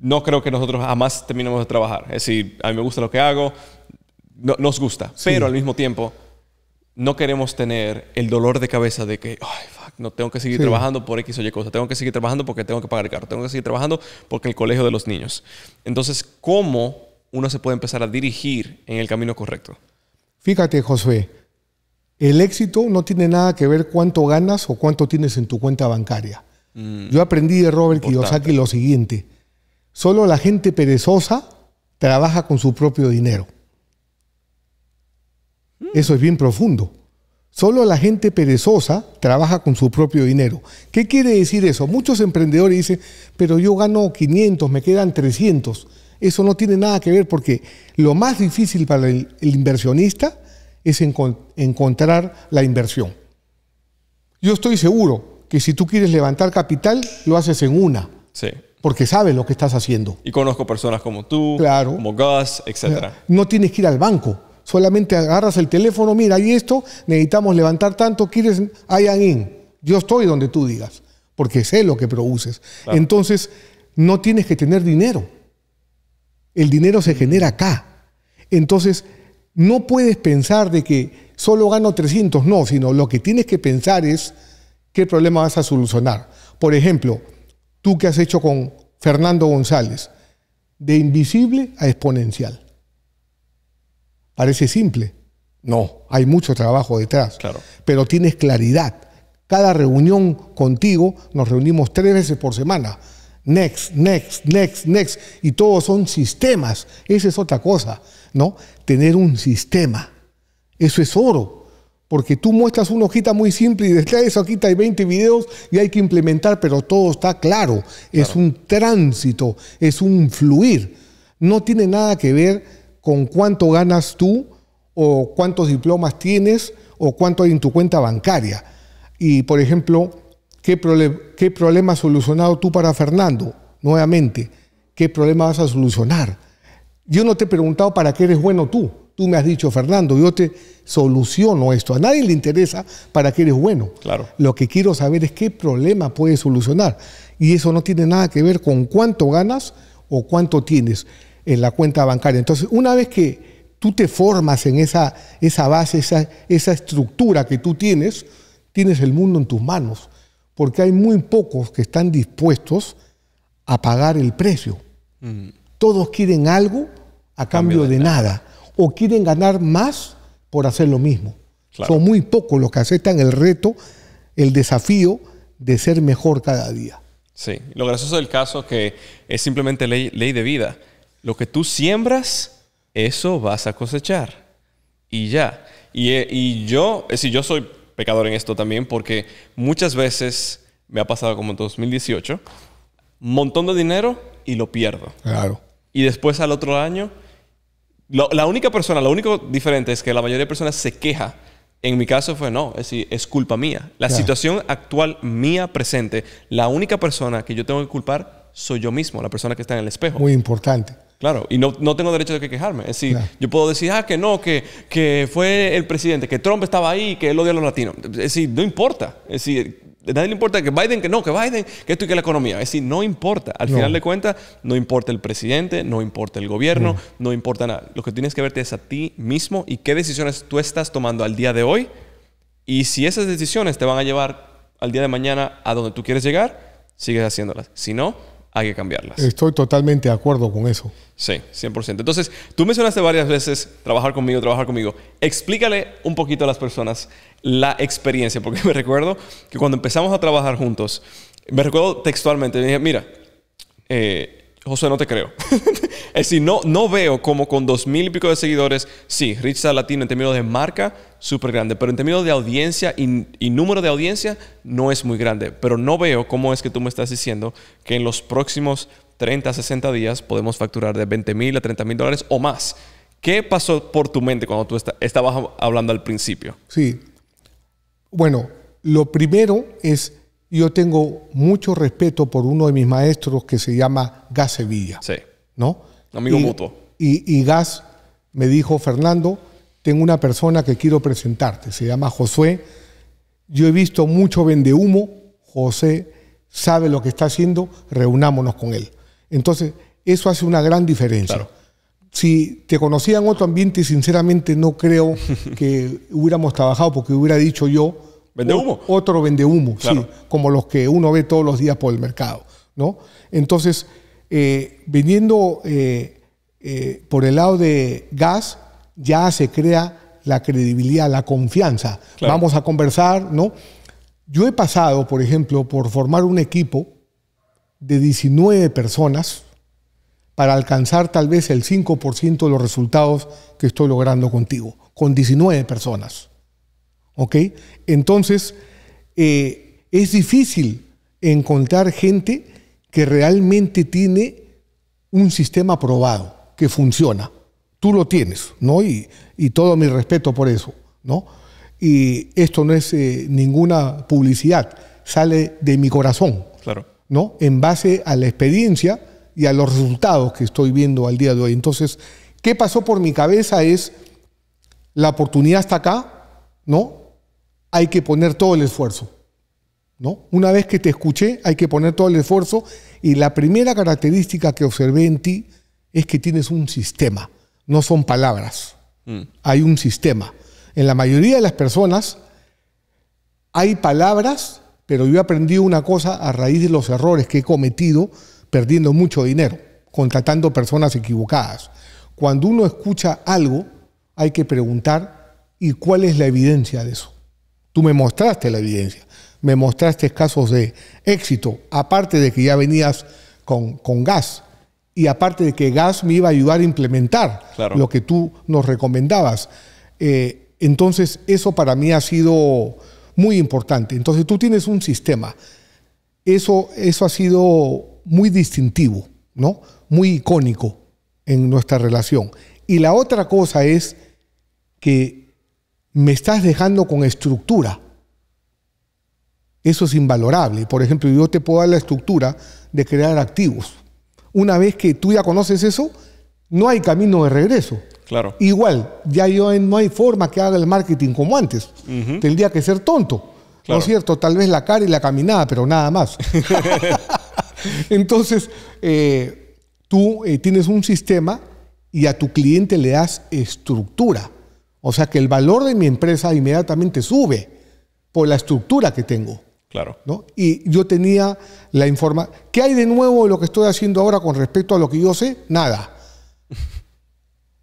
no creo que nosotros jamás terminemos de trabajar. Es decir, a mí me gusta lo que hago, no, nos gusta, pero al mismo tiempo no queremos tener el dolor de cabeza de que, ay, fuck, no tengo que seguir trabajando por X o Y cosa, tengo que seguir trabajando porque tengo que pagar el carro, tengo que seguir trabajando porque el colegio de los niños. Entonces, ¿cómo uno se puede empezar a dirigir en el camino correcto? Fíjate, José, el éxito no tiene nada que ver cuánto ganas o cuánto tienes en tu cuenta bancaria. Mm. Yo aprendí de Robert Kiyosaki lo siguiente, solo la gente perezosa trabaja con su propio dinero. Mm. Eso es bien profundo. Solo la gente perezosa trabaja con su propio dinero. ¿Qué quiere decir eso? Muchos emprendedores dicen, pero yo gano 500, me quedan 300. Eso no tiene nada que ver porque lo más difícil para el, inversionista es encontrar la inversión. Yo estoy seguro que si tú quieres levantar capital, lo haces en una. Porque sabes lo que estás haciendo. Y conozco personas como tú, como Gus, etc. No tienes que ir al banco. Solamente agarras el teléfono, mira, hay esto, necesitamos levantar tanto, quieres Hay in. Yo estoy donde tú digas, porque sé lo que produces. Entonces, no tienes que tener dinero. El dinero se mm. genera acá. Entonces, no puedes pensar de que solo gano 300, no, sino lo que tienes que pensar es qué problema vas a solucionar. Por ejemplo, tú que has hecho con Fernando González, de invisible a exponencial. Parece simple. No, hay mucho trabajo detrás. Claro. Pero tienes claridad. Cada reunión contigo nos reunimos tres veces por semana. Next, next, next, next. Y todos son sistemas. Esa es otra cosa, ¿no? Tener un sistema. Eso es oro. Porque tú muestras una hojita muy simple y detrás de esa hojita hay 20 videos y hay que implementar, pero todo está claro. Es un tránsito, es un fluir. No tiene nada que ver con cuánto ganas tú o cuántos diplomas tienes o cuánto hay en tu cuenta bancaria. Y, por ejemplo, ¿qué, qué problema has solucionado tú para Fernando? Nuevamente, ¿qué problema vas a solucionar? Yo no te he preguntado para qué eres bueno tú. Tú me has dicho, Fernando, yo te soluciono esto. A nadie le interesa para qué eres bueno. Claro. Lo que quiero saber es qué problema puedes solucionar. Y eso no tiene nada que ver con cuánto ganas o cuánto tienes en la cuenta bancaria. Entonces, una vez que tú te formas en esa, esa base, esa, esa estructura que tú tienes, tienes el mundo en tus manos, porque hay muy pocos que están dispuestos a pagar el precio. Mm. Todos quieren algo a cambio, de, nada. o quieren ganar más por hacer lo mismo. Son muy pocos los que aceptan el reto, el desafío de ser mejor cada día. Sí, lo gracioso del caso es que es simplemente ley, ley de vida. Lo que tú siembras, eso vas a cosechar. Y ya. Y, eh, yo, es eh, yo soy pecador en esto también porque muchas veces me ha pasado como en 2018, montón de dinero y lo pierdo. Claro. Y después al otro año, la única persona, lo único diferente es que la mayoría de personas se queja. En mi caso fue no, es culpa mía. La situación actual mía presente, la única persona que yo tengo que culpar soy yo mismo, la persona que está en el espejo. Muy importante. Claro, y no, tengo derecho de que quejarme. Es decir, yo puedo decir, ah, que no, que, que fue el presidente, que Trump estaba ahí, que él odia a los latinos. Es decir, no importa. Es decir, a nadie le importa que Biden, que no, que Biden, que esto y que la economía. Es decir, no importa. Al final de cuentas, no importa el presidente, no importa el gobierno, no importa nada. Lo que tienes que verte es a ti mismo y qué decisiones tú estás tomando al día de hoy. Y si esas decisiones te van a llevar al día de mañana a donde tú quieres llegar, sigues haciéndolas. Si no, hay que cambiarlas. Estoy totalmente de acuerdo con eso. Sí, 100%. Entonces, tú mencionaste varias veces trabajar conmigo, trabajar conmigo. Explícale un poquito a las personas la experiencia, porque me recuerdo que cuando empezamos a trabajar juntos, me recuerdo textualmente, me dije, mira, eh, José, no te creo. es decir, eh, no, no veo como con dos mil y pico de seguidores, sí, Rich Latino en términos de marca, súper grande, pero en términos de audiencia y, número de audiencia, no es muy grande. Pero no veo cómo es que tú me estás diciendo que en los próximos 30, 60 días podemos facturar de 20 mil a 30 mil dólares o más. ¿Qué pasó por tu mente cuando tú estabas hablando al principio? Sí. Bueno, lo primero es yo tengo mucho respeto por uno de mis maestros que se llama Gas Sevilla. Sí. ¿No? Amigo mutuo. Y, y Gas me dijo, Fernando, tengo una persona que quiero presentarte, se llama Josué. Yo he visto mucho vende humo, José sabe lo que está haciendo, reunámonos con él. Entonces, eso hace una gran diferencia. Si te conocía en otro ambiente, sinceramente no creo que hubiéramos trabajado porque hubiera dicho yo, Vende humo. Otro vende humo, sí, como los que uno ve todos los días por el mercado, ¿no? Entonces, eh, viniendo eh, eh, por el lado de gas, ya se crea la credibilidad, la confianza. Vamos a conversar, ¿no? Yo he pasado, por ejemplo, por formar un equipo de 19 personas para alcanzar tal vez el 5% de los resultados que estoy logrando contigo, con 19 personas. ¿Ok? Entonces, eh, es difícil encontrar gente que realmente tiene un sistema probado, que funciona. Tú lo tienes, ¿no? Y, todo mi respeto por eso, ¿no? Y esto no es eh, ninguna publicidad, sale de mi corazón, claro. ¿no? En base a la experiencia y a los resultados que estoy viendo al día de hoy. Entonces, ¿qué pasó por mi cabeza es, la oportunidad está acá, ¿no? hay que poner todo el esfuerzo. ¿no? Una vez que te escuché, hay que poner todo el esfuerzo y la primera característica que observé en ti es que tienes un sistema, no son palabras, mm. hay un sistema. En la mayoría de las personas hay palabras, pero yo he aprendido una cosa a raíz de los errores que he cometido perdiendo mucho dinero, contratando personas equivocadas. Cuando uno escucha algo, hay que preguntar, ¿y cuál es la evidencia de eso? Tú me mostraste la evidencia, me mostraste casos de éxito, aparte de que ya venías con, gas y aparte de que gas me iba a ayudar a implementar lo que tú nos recomendabas. Eh, entonces, eso para mí ha sido muy importante. Entonces, tú tienes un sistema. Eso, eso ha sido muy distintivo, ¿no? Muy icónico en nuestra relación. Y la otra cosa es que me estás dejando con estructura. Eso es invalorable. Por ejemplo, yo te puedo dar la estructura de crear activos. Una vez que tú ya conoces eso, no hay camino de regreso. Claro. Igual, ya yo no hay forma que haga el marketing como antes. Tendría que ser tonto. ¿No es cierto? Tal vez la cara y la caminada, pero nada más. Entonces, eh, tú eh, tienes un sistema y a tu cliente le das estructura. O sea que el valor de mi empresa inmediatamente sube por la estructura que tengo. Claro. ¿no? Y yo tenía la información. ¿Qué hay de nuevo en lo que estoy haciendo ahora con respecto a lo que yo sé? Nada.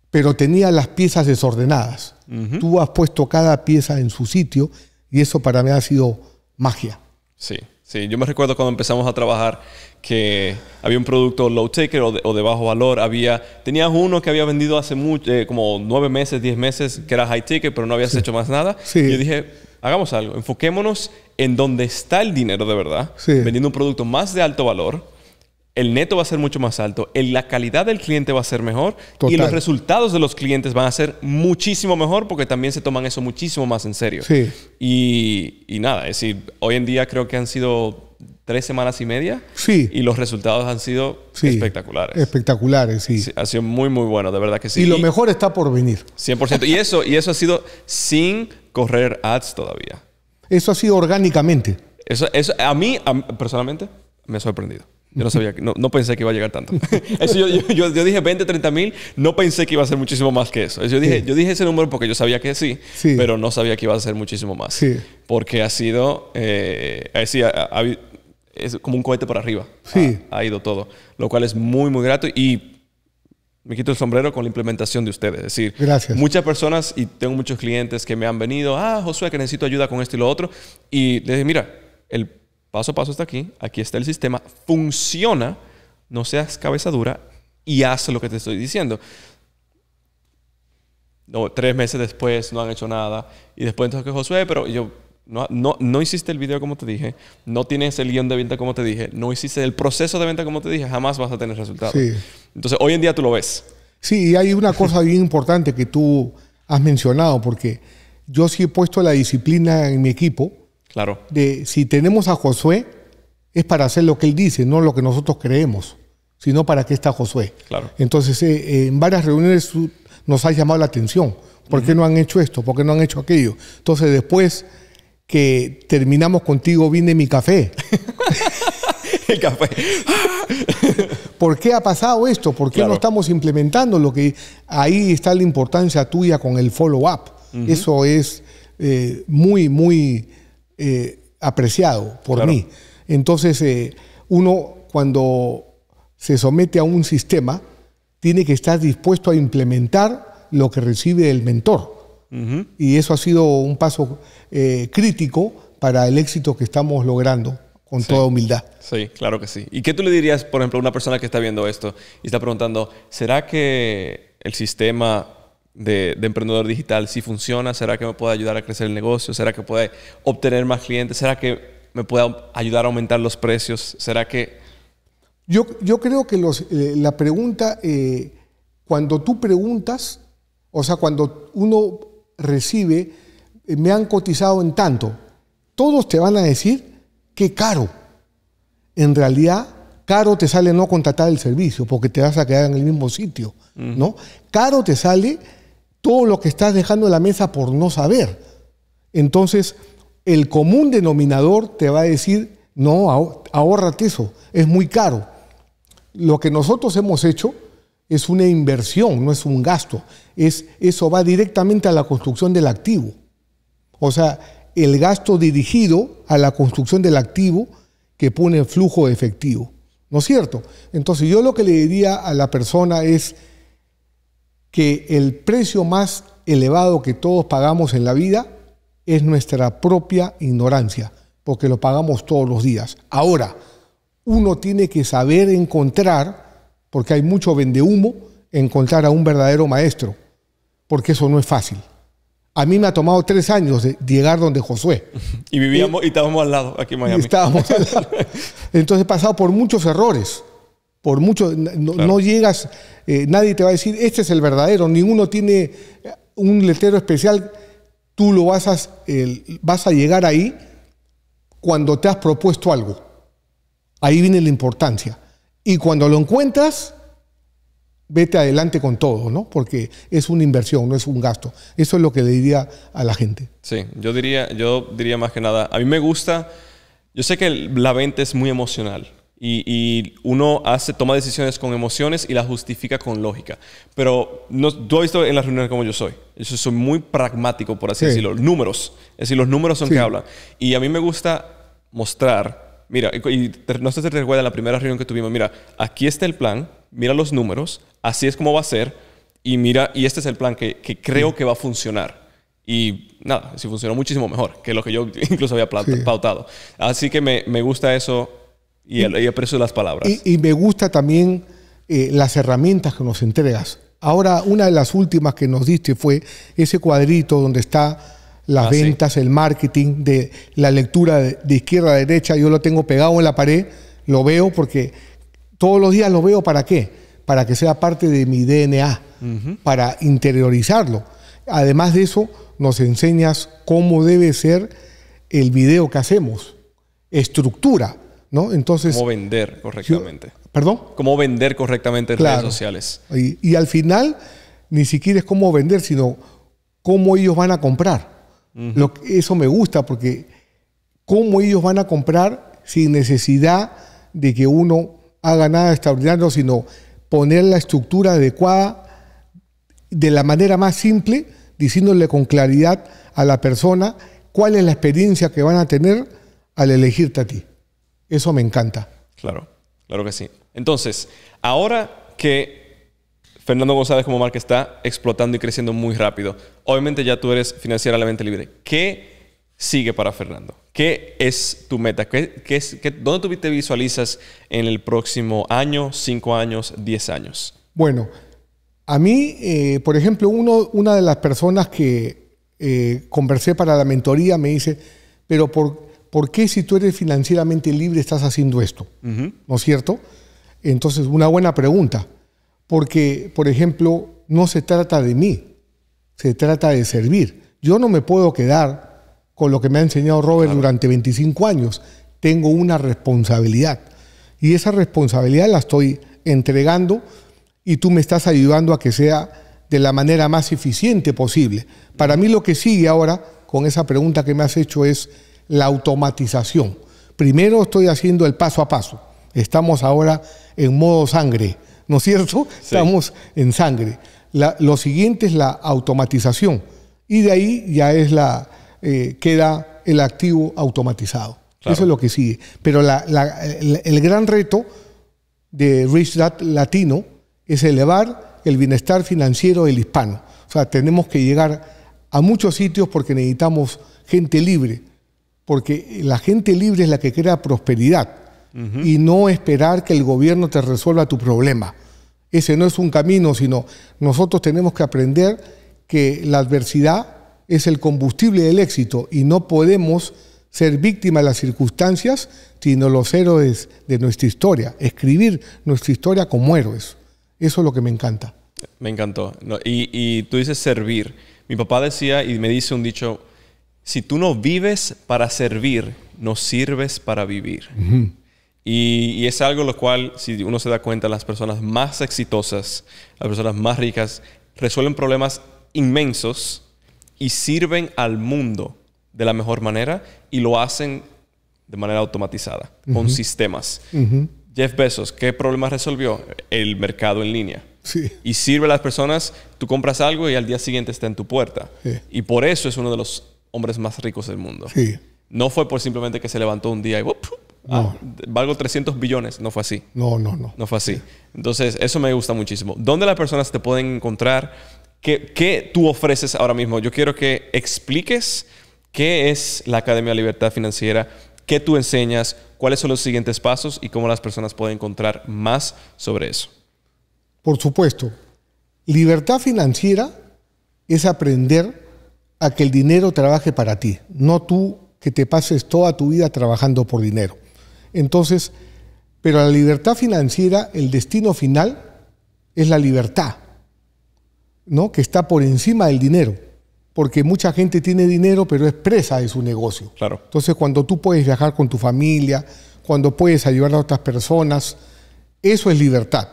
Pero tenía las piezas desordenadas. Tú has puesto cada pieza en su sitio y eso para mí ha sido magia. Sí. Sí, yo me recuerdo cuando empezamos a trabajar que había un producto low ticket o de, bajo valor. Había, tenías uno que había vendido hace mucho, eh, como nueve meses, diez meses, que era high ticket, pero no habías hecho más nada. Y yo dije, hagamos algo, enfoquémonos en dónde está el dinero de verdad, vendiendo un producto más de alto valor el neto va a ser mucho más alto, la calidad del cliente va a ser mejor y los resultados de los clientes van a ser muchísimo mejor porque también se toman eso muchísimo más en serio. Y, nada, es decir, hoy en día creo que han sido tres semanas y media. Y los resultados han sido espectaculares. Espectaculares, sí. Ha sido muy, muy bueno, de verdad que sí. Y lo mejor está por venir. 100%. y, eso, y eso ha sido sin correr ads todavía. Eso ha sido orgánicamente. Eso, a mí personalmente me ha sorprendido. Yo no sabía, no, pensé que iba a llegar tanto. yo, dije 20, 30 mil, no pensé que iba a ser muchísimo más que eso. yo, dije, yo dije ese número porque yo sabía que sí, sí, pero no sabía que iba a ser muchísimo más. Porque ha sido, eh, es como un cohete por arriba. Sí. Ha, ido todo, lo cual es muy, muy grato y me quito el sombrero con la implementación de ustedes. decir, muchas personas y tengo muchos clientes que me han venido, ah, Josué, que necesito ayuda con esto y lo otro, y les dije, mira, el paso a paso está aquí, aquí está el sistema, funciona, no seas cabeza dura y haz lo que te estoy diciendo. tres meses después no han hecho nada y después entonces que Josué, pero yo no, no, no, hiciste el video como te dije, no tienes el guión de venta como te dije, no hiciste el proceso de venta como te dije, jamás vas a tener resultados. Entonces hoy en día tú lo ves. Sí, y hay una cosa bien importante que tú has mencionado, porque yo sí he puesto la disciplina en mi equipo Claro. De, si tenemos a Josué, es para hacer lo que él dice, no lo que nosotros creemos, sino para que está Josué. Claro. Entonces, eh, eh, en varias reuniones nos ha llamado la atención. ¿Por qué no han hecho esto? ¿Por qué no han hecho aquello? Entonces, después que terminamos contigo, vine mi café. El café. ¿Por qué ha pasado esto? ¿Por qué no estamos implementando lo que ahí está la importancia tuya con el follow-up? Eso es eh, muy, muy eh, apreciado por mí. Entonces, eh, uno cuando se somete a un sistema, tiene que estar dispuesto a implementar lo que recibe el mentor. Y eso ha sido un paso eh, crítico para el éxito que estamos logrando con toda humildad. Sí, claro que sí. ¿Y qué tú le dirías, por ejemplo, a una persona que está viendo esto y está preguntando, ¿será que el sistema de, emprendedor digital, si funciona, será que me puede ayudar a crecer el negocio, será que puede obtener más clientes, será que me puede ayudar a aumentar los precios, será que... Yo, yo creo que eh, la pregunta, eh, cuando tú preguntas, o sea, cuando uno recibe, eh, me han cotizado en tanto, todos te van a decir que caro. En realidad, caro te sale no contratar el servicio porque te vas a quedar en el mismo sitio, ¿no? Caro te sale todo lo que estás dejando en la mesa por no saber. Entonces, el común denominador te va a decir, no, ahórrate eso, es muy caro. Lo que nosotros hemos hecho es una inversión, no es un gasto. Es, eso va directamente a la construcción del activo. O sea, el gasto dirigido a la construcción del activo que pone flujo efectivo. ¿No es cierto? Entonces yo lo que le diría a la persona es, que el precio más elevado que todos pagamos en la vida es nuestra propia ignorancia, porque lo pagamos todos los días. Ahora, uno tiene que saber encontrar, porque hay mucho vendehumo, encontrar a un verdadero maestro, porque eso no es fácil. A mí me ha tomado tres años de llegar donde Josué. Y vivíamos y, estábamos al lado, aquí en Miami. Entonces he pasado por muchos errores. Por mucho, no, llegas, eh, nadie te va a decir, este es el verdadero, ninguno tiene eh, un letrero especial, tú lo vas a, vas a llegar ahí cuando te has propuesto algo. Ahí viene la importancia. Y cuando lo encuentras, vete adelante con todo, ¿no? Porque es una inversión, no es un gasto. Eso es lo que le diría a la gente. Sí, yo diría, yo diría más que nada, a mí me gusta, yo sé que la venta es muy emocional, y, uno hace, toma decisiones con emociones y las justifica con lógica. Pero no, tú has visto en las reuniones como yo soy. Yo soy muy pragmático, por así decirlo. Números. Es decir, los números son que hablan. Y a mí me gusta mostrar. Mira, y, no sé si te recuerdas la primera reunión que tuvimos. Mira, aquí está el plan. Mira los números. Así es como va a ser. Y mira, y este es el plan que, creo que va a funcionar. Y nada, si funcionó muchísimo mejor que lo que yo incluso había pautado. Así que me, me gusta eso y, las palabras. Y, me gusta también eh, las herramientas que nos entregas. Ahora, una de las últimas que nos diste fue ese cuadrito donde está las ah, ventas, el marketing, de la lectura de, izquierda a derecha. Yo lo tengo pegado en la pared, lo veo porque todos los días lo veo para qué? Para que sea parte de mi DNA, para interiorizarlo. Además de eso, nos enseñas cómo debe ser el video que hacemos, estructura, ¿no? Entonces... Cómo vender correctamente. ¿Perdón? Cómo vender correctamente en redes sociales. Y, al final, ni siquiera es cómo vender, sino cómo ellos van a comprar. eso me gusta porque cómo ellos van a comprar sin necesidad de que uno haga nada extraordinario, sino poner la estructura adecuada de la manera más simple, diciéndole con claridad a la persona cuál es la experiencia que van a tener al elegirte a ti. Eso me encanta. Claro, claro que sí. Entonces, ahora que Fernando González como marca está explotando y creciendo muy rápido, obviamente ya tú eres financieramente libre. ¿Qué sigue para Fernando? ¿Qué es tu meta? ¿Qué, ¿Dónde tú te visualizas en el próximo año, cinco años, diez años? Bueno, a mí, eh, por ejemplo, uno, una de las personas que eh, conversé para la mentoría me dice, pero por, ¿por qué si tú eres financieramente libre estás haciendo esto? ¿No es cierto? Entonces, una buena pregunta, porque, por ejemplo, no se trata de mí, se trata de servir. Yo no me puedo quedar con lo que me ha enseñado Robert durante 25 años. Tengo una responsabilidad y esa responsabilidad la estoy entregando y tú me estás ayudando a que sea de la manera más eficiente posible. Para mí lo que sigue ahora con esa pregunta que me has hecho es, la automatización. Primero estoy haciendo el paso a paso. Estamos ahora en modo sangre, ¿no es cierto? Estamos en sangre. lo siguiente es la automatización y de ahí ya es la, eh, queda el activo automatizado. Eso es lo que sigue. Pero el, gran reto de Rich Dad Latino es elevar el bienestar financiero del hispano. O sea, tenemos que llegar a muchos sitios porque necesitamos gente libre, porque la gente libre es la que crea prosperidad y no esperar que el gobierno te resuelva tu problema. Ese no es un camino, sino nosotros tenemos que aprender que la adversidad es el combustible del éxito y no podemos ser víctimas de las circunstancias, sino los héroes de nuestra historia, escribir nuestra historia como héroes. Eso es lo que me encanta. Me encantó. y tú dices servir. Mi papá decía y me dice un dicho, si tú no vives para servir, no sirves para vivir. y, es algo lo cual, si uno se da cuenta, las personas más exitosas, las personas más ricas, resuelven problemas inmensos y sirven al mundo de la mejor manera y lo hacen de manera automatizada, con sistemas. Jeff Bezos, ¿qué problema resolvió? El mercado en línea. Sí. Y sirve a las personas, tú compras algo y al día siguiente está en tu puerta. Y por eso es uno de los hombres más ricos del mundo. No fue por simplemente que se levantó un día y ah, valgo 300 billones. No fue así. No, no, no. No fue así. Entonces, eso me gusta muchísimo. ¿Dónde las personas te pueden encontrar? ¿Qué, ¿Qué, tú ofreces ahora mismo? Yo quiero que expliques qué es la Academia de Libertad Financiera, qué tú enseñas, cuáles son los siguientes pasos y cómo las personas pueden encontrar más sobre eso. Por supuesto. Libertad financiera es aprender a que el dinero trabaje para ti, no tú que te pases toda tu vida trabajando por dinero. Entonces, pero la libertad financiera, el destino final es la libertad, ¿no? Que está por encima del dinero, porque mucha gente tiene dinero pero es presa de su negocio. Claro. Entonces, cuando tú puedes viajar con tu familia, cuando puedes ayudar a otras personas, eso es libertad.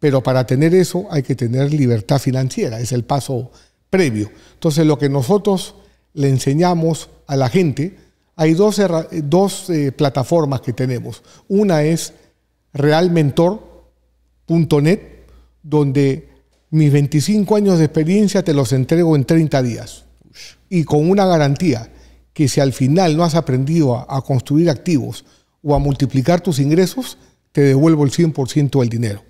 Pero para tener eso hay que tener libertad financiera, es el paso previo. Entonces, lo que nosotros le enseñamos a la gente, hay dos, dos eh, plataformas que tenemos. Una es realmentor.net, donde mis 25 años de experiencia te los entrego en 30 días y con una garantía que si al final no has aprendido a, construir activos o a multiplicar tus ingresos, te devuelvo el 100% del dinero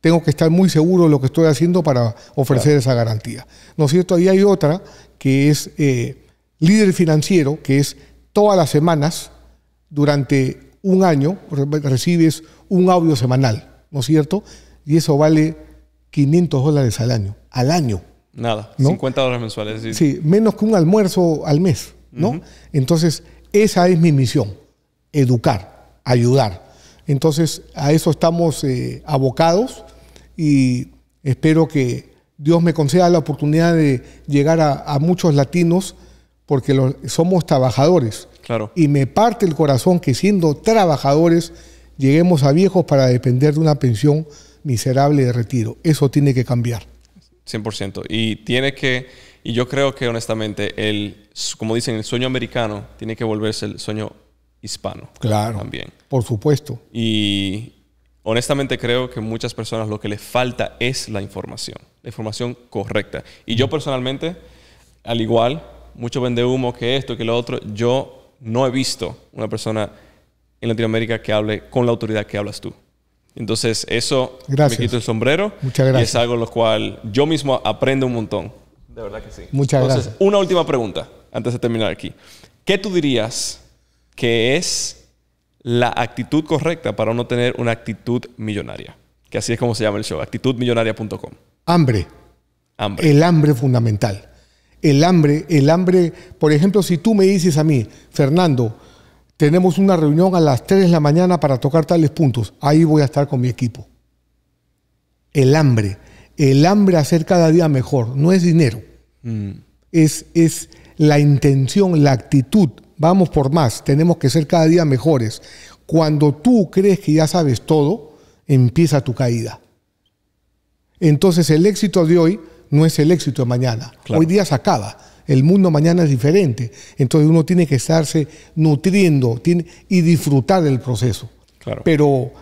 tengo que estar muy seguro de lo que estoy haciendo para ofrecer esa garantía. ¿No es cierto? ahí hay otra que es eh, líder financiero, que es todas las semanas, durante un año, recibes un audio semanal, ¿no es cierto? Y eso vale 500 dólares al año, al año. Nada, 50 dólares mensuales. Sí. menos que un almuerzo al mes, ¿no? Entonces, esa es mi misión, educar, ayudar entonces, a eso estamos eh, abocados y espero que Dios me conceda la oportunidad de llegar a, muchos latinos porque somos trabajadores. Claro. Y me parte el corazón que siendo trabajadores lleguemos a viejos para depender de una pensión miserable de retiro. Eso tiene que cambiar. 100%. Y tiene que, y yo creo que honestamente, el, como dicen, el sueño americano tiene que volverse el sueño hispano. Claro. También. Por supuesto. Y honestamente creo que muchas personas lo que les falta es la información, la información correcta. Y yo personalmente, al igual, mucho vende humo que esto, que lo otro, yo no he visto una persona en Latinoamérica que hable con la autoridad que hablas tú. Entonces, eso me quito el sombrero. Muchas gracias. es algo lo cual yo mismo aprendo un montón. De verdad que sí. Muchas gracias. Una última pregunta antes de terminar aquí. ¿Qué tú dirías que es la actitud correcta para uno tener una actitud millonaria. Que así es como se llama el show, actitudmillonaria.com. Hambre. Hambre. El hambre fundamental. El hambre, el hambre, por ejemplo, si tú me dices a mí, Fernando, tenemos una reunión a las 3 de la mañana para tocar tales puntos, ahí voy a estar con mi equipo. El hambre, el hambre a ser cada día mejor, no es dinero, mm. es, es la intención, la actitud Vamos por más, tenemos que ser cada día mejores. Cuando tú crees que ya sabes todo, empieza tu caída. Entonces el éxito de hoy no es el éxito de mañana. Hoy día se acaba. El mundo mañana es diferente. Entonces uno tiene que estarse nutriendo y disfrutar del proceso. Pero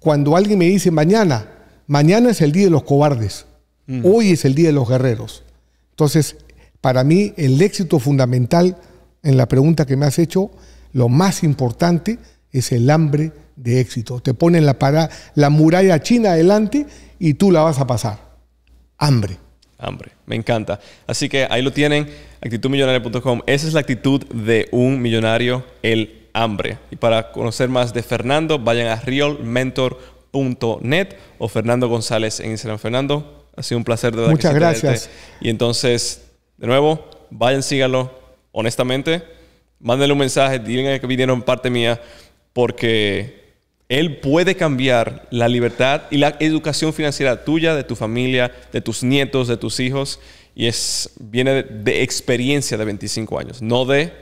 cuando alguien me dice mañana, mañana es el día de los cobardes. Mm. Hoy es el día de los guerreros. Entonces, para mí el éxito fundamental en la pregunta que me has hecho, lo más importante es el hambre de éxito. Te ponen la, para, la muralla china adelante y tú la vas a pasar. Hambre. Hambre, me encanta. Así que ahí lo tienen, actitudmillonaria.com. Esa es la actitud de un millonario, el hambre. Y para conocer más de Fernando, vayan a realmentor.net o Fernando González en Instagram. Fernando, ha sido un placer de Muchas gracias. Y entonces, de nuevo, vayan, síganlo, honestamente, mándenle un mensaje, Díganle que vinieron parte mía, porque él puede cambiar la libertad y la educación financiera tuya, de tu familia, de tus nietos, de tus hijos, y es, viene de, experiencia de 25 años, no de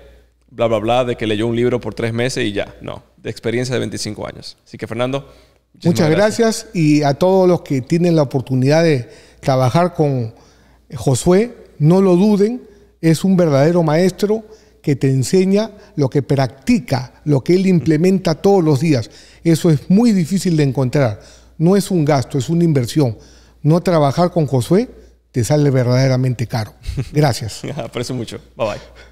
bla, bla, bla, de que leyó un libro por tres meses y ya, no, de experiencia de 25 años. Así que Fernando. Muchas gracias y a todos los que tienen la oportunidad de trabajar con Josué, no lo duden es un verdadero maestro que te enseña lo que practica, lo que él implementa todos los días. Eso es muy difícil de encontrar. No es un gasto, es una inversión. No trabajar con Josué te sale verdaderamente caro. Gracias. Aprecio mucho. Bye bye.